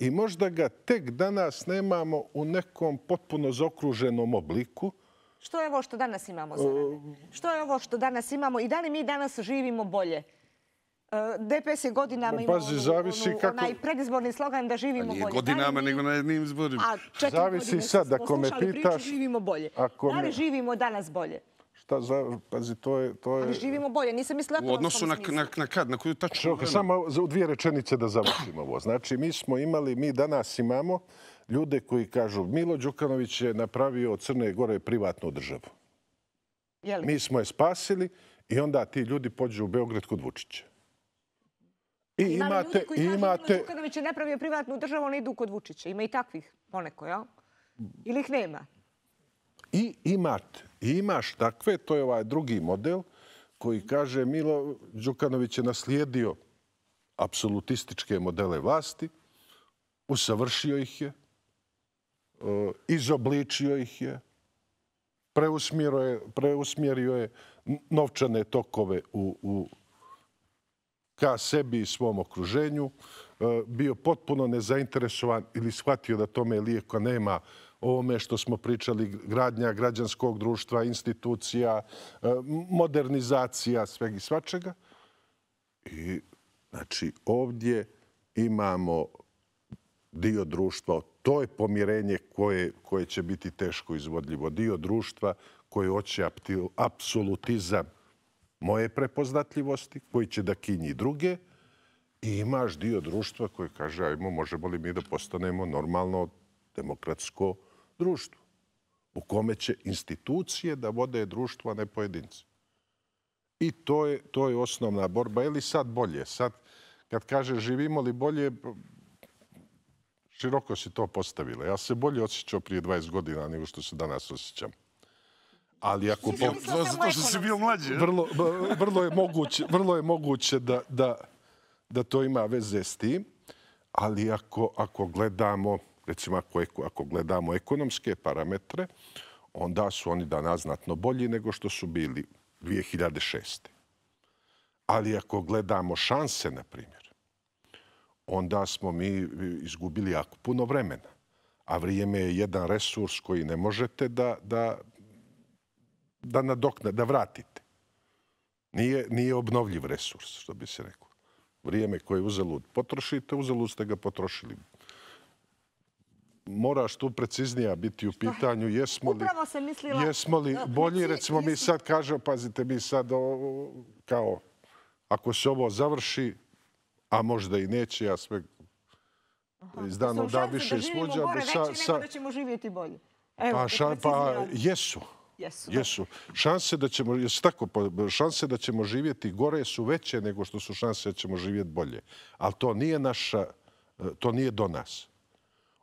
I možda ga tek danas nemamo u nekom potpuno zaokruženom obliku, Što je ovo što danas imamo, za Zorane? Što je ovo što danas imamo i da li mi danas živimo bolje? DPS je godinama Pazi, imao zavisi onu, kako... onaj predizborni slogan da živimo bolje. A nije godinama, nego na jednim izborima. zavisi sad, ako me pitaš... Priču, živimo bolje. da li živimo danas bolje? Šta za... Pazi, to je... To je... Ali živimo bolje, nisam mislila... U odnosu na, na, kad, na koju tačku... Samo u dvije rečenice da završimo ovo. Znači, mi smo imali, mi danas imamo ljude koji kažu Milo Đukanović je napravio od Crne Gore privatnu državu. Mi smo je spasili i onda ti ljudi pođu u Beograd kod Vučića. I imate... Ima li koji kaže Milo Đukanović je napravio privatnu državu, oni idu kod Vučića. Ima i takvih poneko, jel? Ili ih nema? I imate. I imaš takve. To je ovaj drugi model koji kaže Milo Đukanović je naslijedio apsolutističke modele vlasti, usavršio ih je, Eh, izobličio ih je, preusmjerio je novčane tokove ka sebi i svom okruženju, eh, bio potpuno nezainteresovan ili shvatio da tome lijeko nema ovome što smo pričali, gradnja građanskog društva, institucija, eh, modernizacija, sveg i svačega. Znači, ovdje imamo dio društva, to je pomirenje koje će biti teško izvodljivo. Dio društva koji hoće apsolutizam moje prepoznatljivosti, koji će da kinji druge, i imaš dio društva koji kaže, ajmo, možemo li mi da postanemo normalno demokratsko društvo, u kome će institucije da vode društvo, a ne pojedinci. I to je osnovna borba. Je li sad bolje? Sad, kad kaže živimo li bolje, široko si to postavila. Ja se bolje osjećao prije 20 godina nego što se danas osjećam. Ali ako... Zato što si bio mlađe. Vrlo je moguće da to ima veze s tim. Ali ako gledamo, recimo ako gledamo ekonomske parametre, onda su oni danas znatno bolji nego što su bili 2006. Ali ako gledamo šanse, na primjer, onda smo mi izgubili jako puno vremena. A vrijeme je jedan resurs koji ne možete da da vratite. Nije obnovljiv resurs, što bi se rekao. Vrijeme koje je uzalud potrošite, uzalud ste ga potrošili. Moraš tu preciznija biti u pitanju jesmo li Jesmo li bolji. Recimo mi sad kažem, pazite, mi sad kao ako se ovo završi, a možda i neće, ja sve iz dana da više svođa. Sa šansom da živimo gore, već da ćemo živjeti bolje. Pa, pa jesu. Jesu. Šanse da, ćemo, jesu tako, pa šanse da ćemo živjeti gore su veće nego što su šanse da ćemo živjeti bolje. Ali to nije, naša, eh, to nije do nas.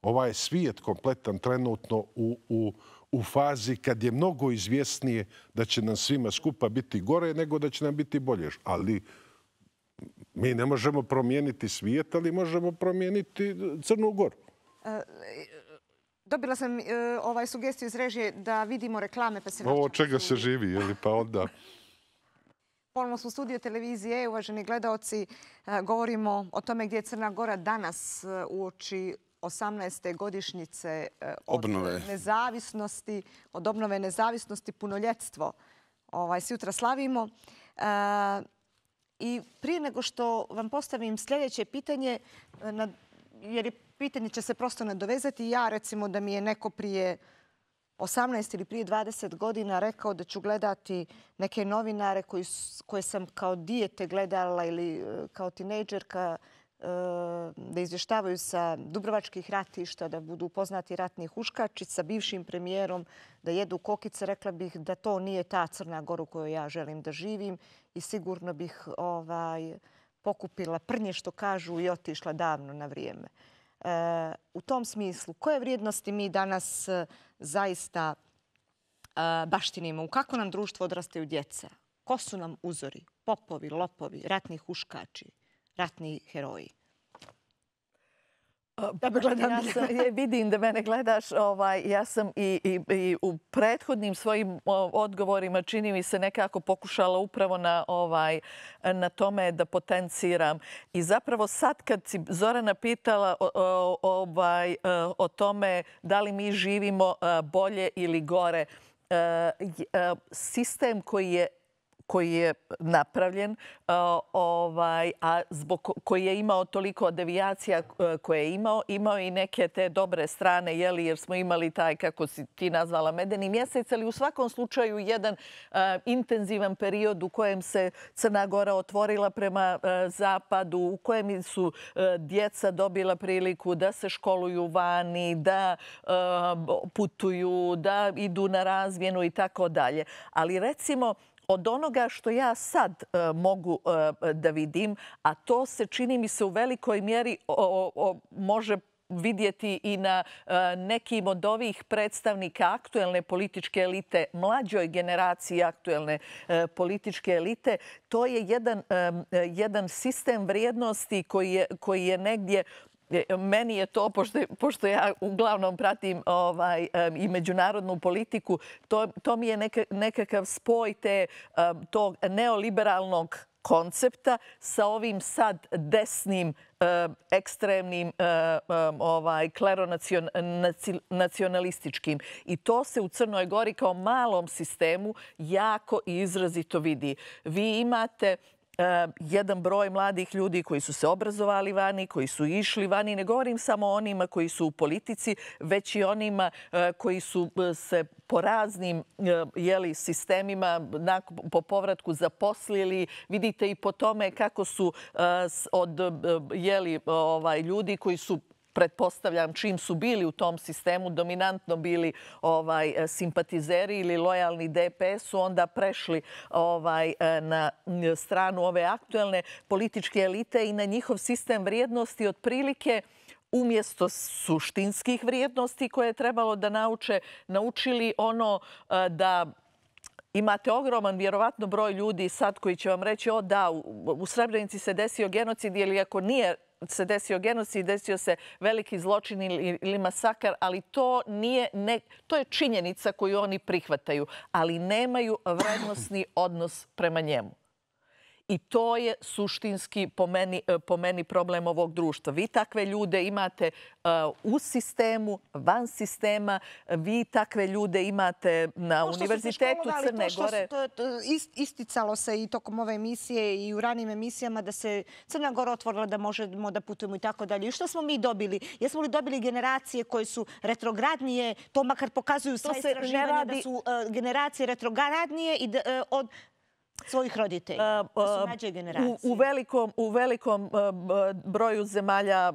Ovaj svijet kompletan trenutno u, u, u fazi kad je mnogo izvjesnije da će nam svima skupa biti gore nego da će nam biti bolje. Ali mi ne možemo promijeniti svijet, ali možemo promijeniti e, Crnu Goru. E, dobila sam e, ovaj sugestiju iz režije da vidimo reklame. Pa se Ovo čega se živi, ili pa onda... Ponovno smo studio televizije, uvaženi gledalci. Govorimo o tome gdje je Crna Gora danas u oči 18. godišnjice od obnove. nezavisnosti, od obnove nezavisnosti, punoljetstvo. Ovaj, sjutra slavimo. I prije nego što vam postavim sljedeće pitanje, e, jer je pitanje će se prosto nadovezati, ja recimo da mi je neko prije 18 ili prije 20 godina rekao da ću gledati neke novinare koje sam kao dijete gledala ili e, kao tinejdžerka e, da izvještavaju sa Dubrovačkih ratišta, da budu poznati ratni huškači sa bivšim premijerom, da jedu kokice, rekla bih da to nije ta Crna Gora koju ja želim da živim i sigurno bih ovaj, pokupila prnje što kažu i otišla davno na vrijeme. E, u tom smislu, koje vrijednosti mi danas e, zaista e, baštinimo? U kako nam društvo odrastaju djeca? Ko su nam uzori? Popovi, lopovi, ratni huškači, ratni heroji? Tebe gledam. Ja vidim da mene gledaš. Ovaj, ja sam i, i, i u prethodnim svojim odgovorima čini mi se nekako pokušala upravo na, ovaj, na tome da potenciram. I zapravo sad kad si Zorana pitala ovaj, e, o tome da li mi živimo e, bolje ili gore, e, sistem koji je koji je napravljen, e, ovaj, a zbog koji je imao toliko devijacija e, koje je imao, imao i neke te dobre strane, jer smo imali taj, kako si ti nazvala, medeni mjesec, ali u svakom slučaju jedan e, intenzivan period u kojem se Crna Gora otvorila prema zapadu, u kojem su djeca dobila priliku da se školuju vani, da putuju, da idu na razmjenu i tako dalje. Ali recimo, od onoga što ja sad e, mogu e, da vidim, a to se čini mi se u velikoj mjeri može vidjeti i na e, nekim od ovih predstavnika aktuelne političke elite, mlađoj generaciji aktuelne političke elite, to je jedan sistem vrijednosti koji je negdje E, meni je to, pošto ja uglavnom pratim ovaj, i međunarodnu politiku, to mi je nekakav spoj tog neoliberalnog koncepta sa ovim sad desnim, ekstremnim, ovaj, kleronacionalističkim. I to se u Crnoj Gori kao malom sistemu jako i izrazito vidi. Vi imate Eh, jedan broj mladih ljudi koji su se obrazovali vani, koji su išli vani, ne govorim samo onima koji su u politici, već i onima eh, koji su eh, se po raznim jeli, sistemima po povratku zaposlili. Vidite i po tome kako su od jeli, ovaj, ljudi koji su pretpostavljam, čim su bili u tom sistemu, dominantno bili ovaj, simpatizeri ili lojalni DPS, su onda prešli ovaj, na stranu ove aktuelne političke elite i na njihov sistem vrijednosti od prilike umjesto suštinskih vrijednosti koje je trebalo da nauče, naučili ono eh, da... Imate ogroman, vjerovatno, broj ljudi sad koji će vam reći o da, u Srebrenici se desio genocid, ili ako nije se desio genocid, desio se veliki zločin ili masakar, ali to nije ne, to je činjenica koju oni prihvataju, ali nemaju vrednostni odnos prema njemu. I to je suštinski e, po meni problem ovog društva. Vi takve ljude imate e, u sistemu, van sistema. Vi takve ljude imate na ono univerzitetu Crne Gore. što Isticalo se i tokom ove emisije i u ranim emisijama da se Crna Gora otvorila da možemo da putujemo i tako dalje. I što smo mi dobili? Jesmo li dobili generacije koje su retrogradnije? To makar pokazuju sve istraživanje da su e, generacije retrogradnije i od svojih roditelja, to su mlađe generacije. U velikom broju zemalja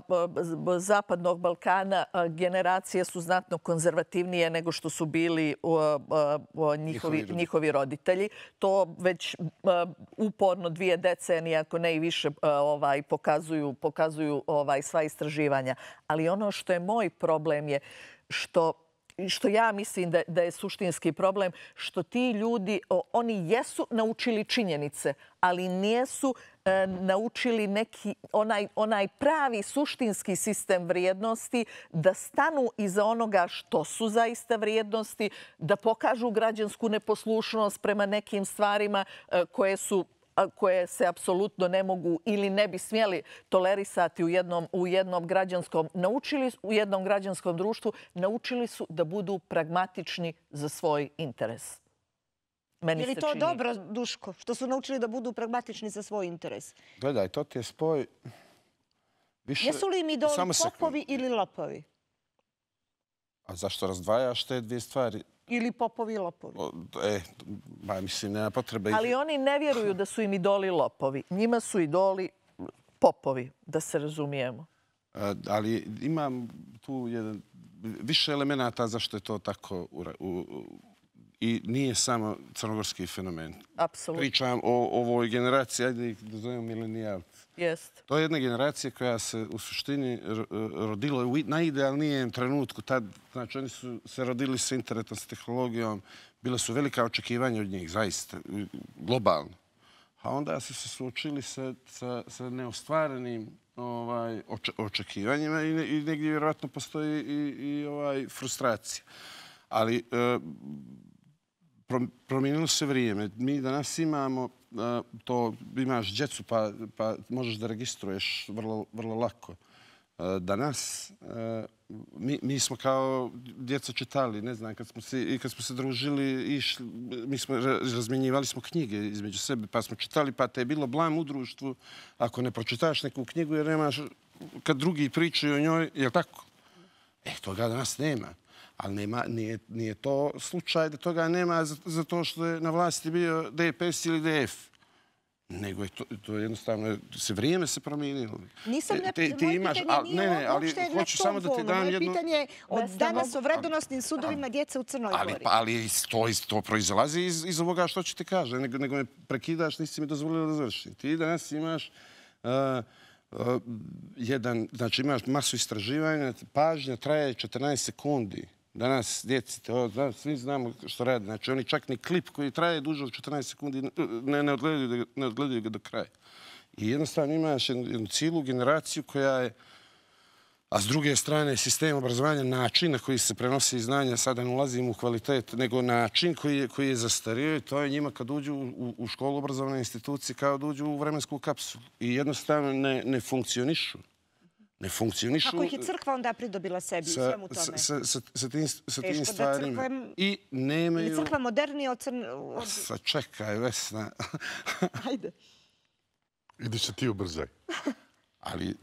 Zapadnog Balkana generacije su znatno konzervativnije nego što su bili njihovi njihovi roditelji. To već uporno dvije decenije, ako ne i više, ovaj, pokazuju ovaj, sva istraživanja. Ali ono što je moj problem je što što ja mislim da je suštinski problem, što ti ljudi, oni jesu naučili činjenice, ali nijesu e, naučili neki onaj pravi suštinski sistem vrijednosti da stanu iza onoga što su zaista vrijednosti, da pokažu građansku neposlušnost prema nekim stvarima e, koje su koje se apsolutno ne mogu ili ne bi smjeli tolerisati u jednom, u jednom građanskom naučili, u jednom građanskom društvu, naučili su da budu pragmatični za svoj interes. Meni je li to čini... dobro, Duško, što su naučili da budu pragmatični za svoj interes? Gledaj, to ti je spoj... Više... Jesu li mi idoli popovi ili lopovi? A zašto razdvajaš te dvije stvari? Ili popovi i lopovi. E, ba, mislim, nema potrebe. Ali oni ne vjeruju da su im idoli lopovi. Njima su idoli popovi, da se razumijemo. Ali imam tu jedan, više elemenata zašto je to tako u, I nije samo crnogorski fenomen. Pričam o ovoj generaciji, ajde da zovem milenijalci. To je jedna generacija koja se u suštini e, rodila u najidealnijem trenutku. Znači, oni su se rodili sa internetom, sa tehnologijom. Bile su velika očekivanja od njih, zaista, globalno. A onda su se suočili sa neostvarenim ovaj, očekivanjima i negdje vjerojatno postoji i ovaj, frustracija. Ali e, promijenilo se vrijeme. Mi danas imamo, to imaš djecu pa, pa možeš da registruješ vrlo, vrlo lako. Danas, mi, mi smo kao djeca čitali, ne znam, kad smo se, i kad smo se družili, išli, mi smo razmjenjivali smo knjige između sebe, pa smo čitali, pa te je bilo blam u društvu, ako ne pročitaš neku knjigu, jer nemaš, kad drugi pričaju o njoj, je li tako? E, toga danas nema. Ali nema, nije, nije to slučaj da toga nema zato što je na vlasti bio DPS ili DF. Nego je to, to jednostavno, se vrijeme se promijenilo. Nisam e, ne, te, ti moje imaš, a, nije, ne, ne, ali hoću samo da ti dam jedno... pitanje je od danas o vrednostnim sudovima ali, djece u Crnoj Gori. Ali, pa, ali to, to proizlazi iz, iz ovoga što ću ti kaže. Nego, nego me prekidaš, nisi mi dozvolio da završim. Ti danas imaš... Uh, uh, jedan, znači imaš masu istraživanja, pažnja traje 14 sekundi. Danas djeci to, svi znamo što radi. Znači oni čak ni klip koji traje duže od 14 sekundi ne odgledaju ga do kraja. I jednostavno imaš jednu cilu generaciju koja je, a s druge strane sistem obrazovanja, način na koji se prenose znanja, sada ne ulazim u kvalitet, nego način koji je zastario i to je njima kad uđu u školu obrazovne institucije kao da uđu u vremensku kapsulu. I jednostavno ne funkcionišu ne funkcionišu. Kako ih je crkva onda pridobila sebi sa, u tome? Sa, sa, sa, sa tim, sa stvarima. I nemaju... Je crkva moderni od crne... Sa, čekaj, Vesna. Ajde. Ide se ti ubrzaj. Ali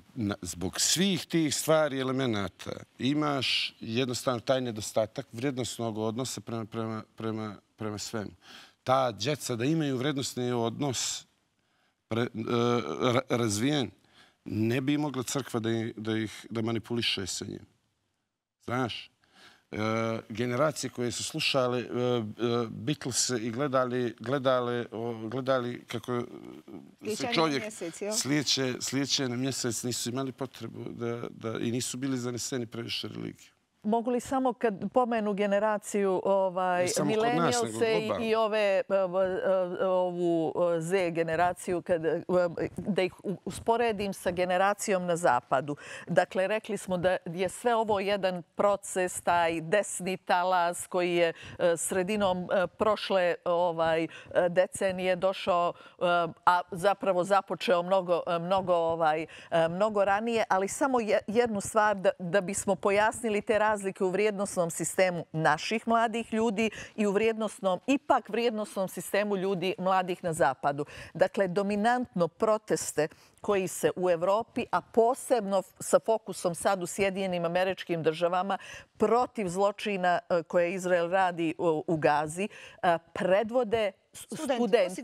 zbog svih tih stvari i elemenata imaš jednostavno taj nedostatak vrednostnog odnosa prema, prema, prema, svemu. Ta djeca da imaju vrednostni odnos pre, e, razvijen, ne bi mogla crkva da ih manipuliše sa njim. Znaš, e, generacije koje su slušale e, e, Beatles i gledali kako se čovjek sliječe na mjesec, nisu imali potrebu i nisu bili zaneseni previše religije. Mogu li samo kad pomenu generaciju ovaj, milenijalce i eh, eh, eh, ovu Z generaciju, da ih usporedim sa generacijom na zapadu. Dakle, rekli smo da je sve ovo jedan proces, taj desni talas koji je sredinom prošle ovaj, decenije došao, a zapravo započeo mnogo ovaj, ranije, ali samo jednu stvar da bismo pojasnili te različite razlike u vrijednostnom sistemu naših mladih ljudi i u vrijednostnom, ipak vrijednostnom sistemu ljudi mladih na zapadu. Dakle, dominantno proteste koji se u Evropi, a posebno sa fokusom sad u Sjedinim američkim državama, protiv zločina e, koje Izrael radi u Gazi, e, predvode studenti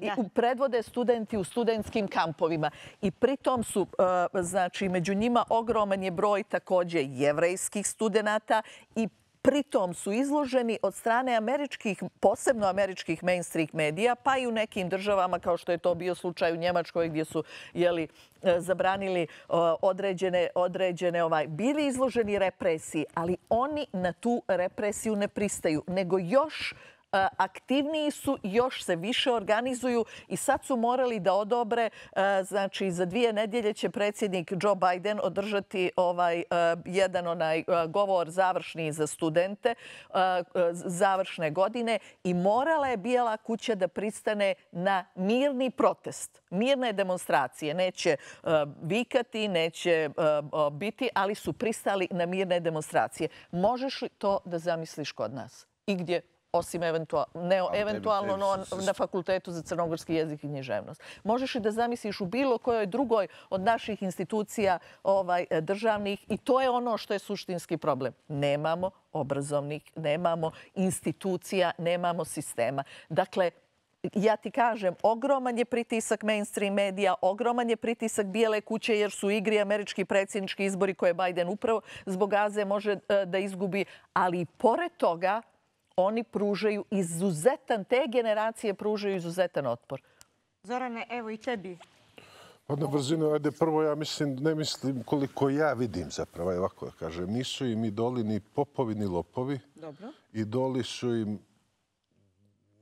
i predvode studenti u studentskim kampovima. I pritom su, uh, znači, među njima ogroman je broj također jevrejskih studenta i pritom su izloženi od strane američkih, posebno američkih mainstream medija, pa i u nekim državama kao što je to bio slučaj u Njemačkoj gdje su, jeli, uh, zabranili uh, određene određene ovaj, bili izloženi represiji, ali oni na tu represiju ne pristaju, nego još E, aktivniji su, još se više organizuju i sad su morali da odobre, e, znači za dvije nedjelje će predsjednik Joe Biden održati ovaj e, jedan onaj govor završni za studente završne godine i morala je Bijela kuća da pristane na mirni protest, mirne demonstracije. Neće vikati, neće biti, ali su pristali na mirne demonstracije. Možeš li to da zamisliš kod nas? I gdje osim eventualno na fakultetu za crnogorski jezik i književnost. Možeš i da zamisliš u bilo kojoj drugoj od naših institucija ovaj, e, državnih i to je ono što je suštinski problem. Nemamo obrazovnik, nemamo institucija, nemamo sistema. Dakle, ja ti kažem, ogroman je pritisak mainstream medija, ogroman je pritisak bijele kuće jer su igri američki predsjednički izbori koje Biden upravo zbog Aze može e, da izgubi, ali i pored toga, oni pružaju izuzetan, te generacije pružaju izuzetan otpor. Zorane, evo i tebi. Pa na brzinu, ajde, prvo ja mislim, ne mislim koliko ja vidim zapravo, je ovako da kažem. Nisu im idoli ni popovi ni lopovi. Dobro. Idoli su im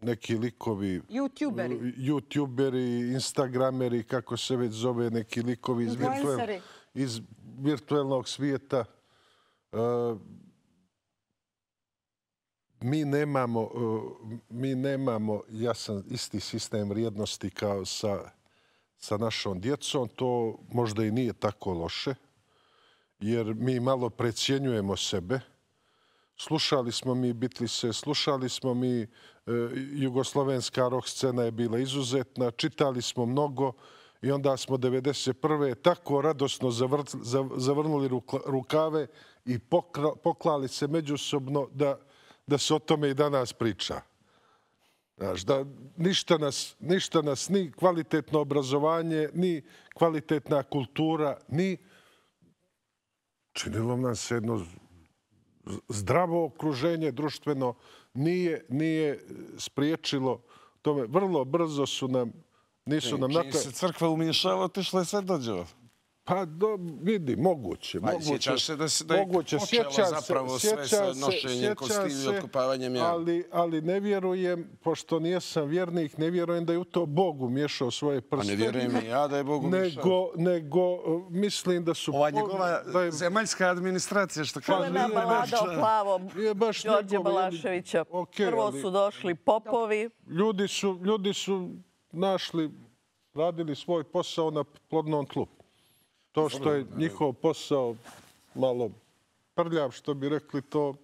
neki likovi... Youtuberi. Youtuberi, Instagrameri, kako se već zove, neki likovi iz, virtuel, iz virtuelnog svijeta. Uh, mi nemamo, e, mi nemamo jasan isti sistem vrijednosti kao sa, sa našom djecom. To možda i nije tako loše, jer mi malo precijenjujemo sebe. Slušali smo mi Bitlise, slušali smo mi e, jugoslovenska rock scena je bila izuzetna, čitali smo mnogo i onda smo 1991. tako radosno zavrnuli rukave i poklali se međusobno da da se o tome i danas priča. Znaš, da ništa nas, ništa nas, ni kvalitetno obrazovanje, ni kvalitetna kultura, ni činilo nam se jedno zdravo okruženje društveno nije, nije spriječilo tome. Vrlo brzo su nam, nisu nam... Čim se crkva umješava, otišla je sve dođeva. Pa do, vidi, moguće. Pa, moguće. Sjeća se da, se, da je moguće, počelo zapravo sve sa nošenjem kostilju i otkupavanjem jaja. Ali, ali ne vjerujem, pošto nijesam vjernik, ne vjerujem da je u to Bog umješao svoje pa prste. A ne vjerujem i ja da je Bog umješao. Nego, nego mislim da su... Ova njegova zemaljska administracija, što kaže... Polena Balada o plavom, Đorđe Balaševića. Prvo su došli popovi. Ljudi su, ljudi su našli, radili svoj posao na plodnom tlupu. To što je njihov posao malo prljav, što bi rekli to...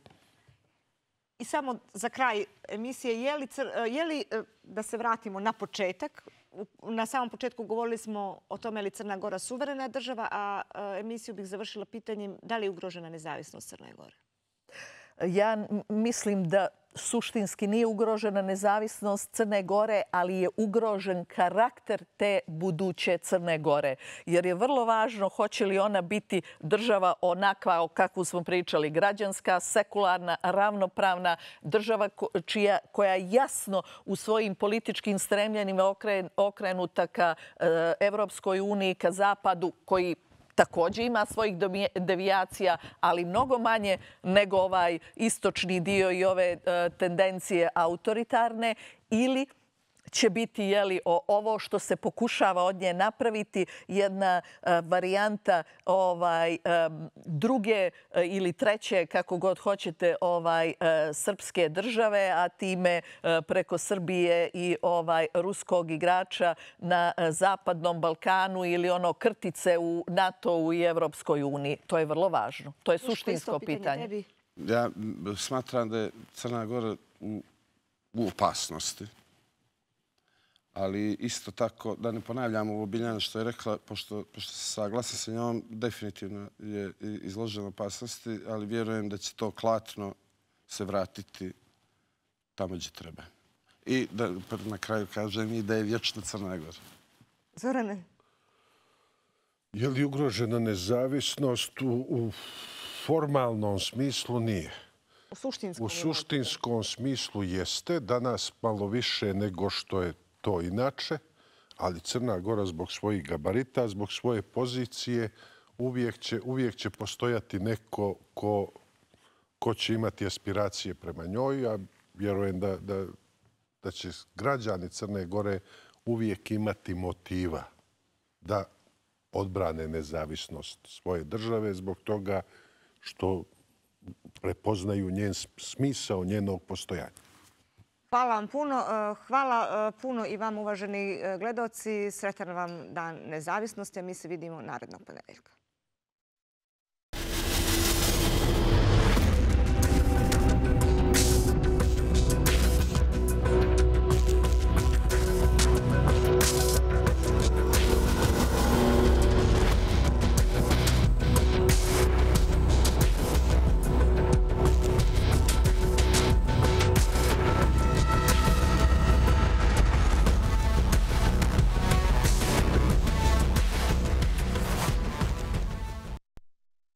I samo za kraj emisije, je li e, e, da se vratimo na početak? Na samom početku govorili smo o tome je li Crna Gora suverena država, a e, emisiju bih završila pitanjem da li je ugrožena nezavisnost Crne Gore? Ja mislim da suštinski nije ugrožena nezavisnost Crne Gore, ali je ugrožen karakter te buduće Crne Gore. Jer je vrlo važno hoće li ona biti država onakva o kakvu smo pričali, građanska, sekularna, ravnopravna država čija, koja jasno u svojim političkim stremljenima okrenuta ka e, Evropskoj uniji, ka Zapadu, koji takođe ima svojih devijacija, ali mnogo manje nego ovaj istočni dio i ove e, tendencije autoritarne ili će biti jeli, o ovo što se pokušava od nje napraviti jedna e, varijanta ovaj, e, druge e, ili treće, kako god hoćete, ovaj, srpske države, a time preko Srbije i ovaj ruskog igrača na Zapadnom Balkanu ili ono krtice u NATO u i Evropskoj uniji. To je vrlo važno. To je suštinsko pitanje. Ja smatram da je Crna Gora u, u opasnosti ali isto tako, da ne ponavljam ovo Biljana što je rekla, pošto, pošto se saglasa sa njom, definitivno je izloženo opasnosti, ali vjerujem da će to klatno se vratiti tamo gdje treba. I da na kraju kažem i da je vječna Crna Gora. Zorane? Je li ugrožena nezavisnost u, formalnom smislu? Nije. u suštinskom smislu jeste. Danas malo više nego što je to inače, ali Crna Gora zbog svojih gabarita, zbog svoje pozicije, uvijek će postojati neko ko će imati aspiracije prema njoj, a vjerujem da će građani Crne Gore uvijek imati motiva da odbrane nezavisnost svoje države zbog toga što prepoznaju njen smisao njenog postojanja. Hvala vam puno. E, hvala e, puno i vam, uvaženi e, gledoci. Sretan vam dan nezavisnosti. Mi se vidimo narednog ponedeljka.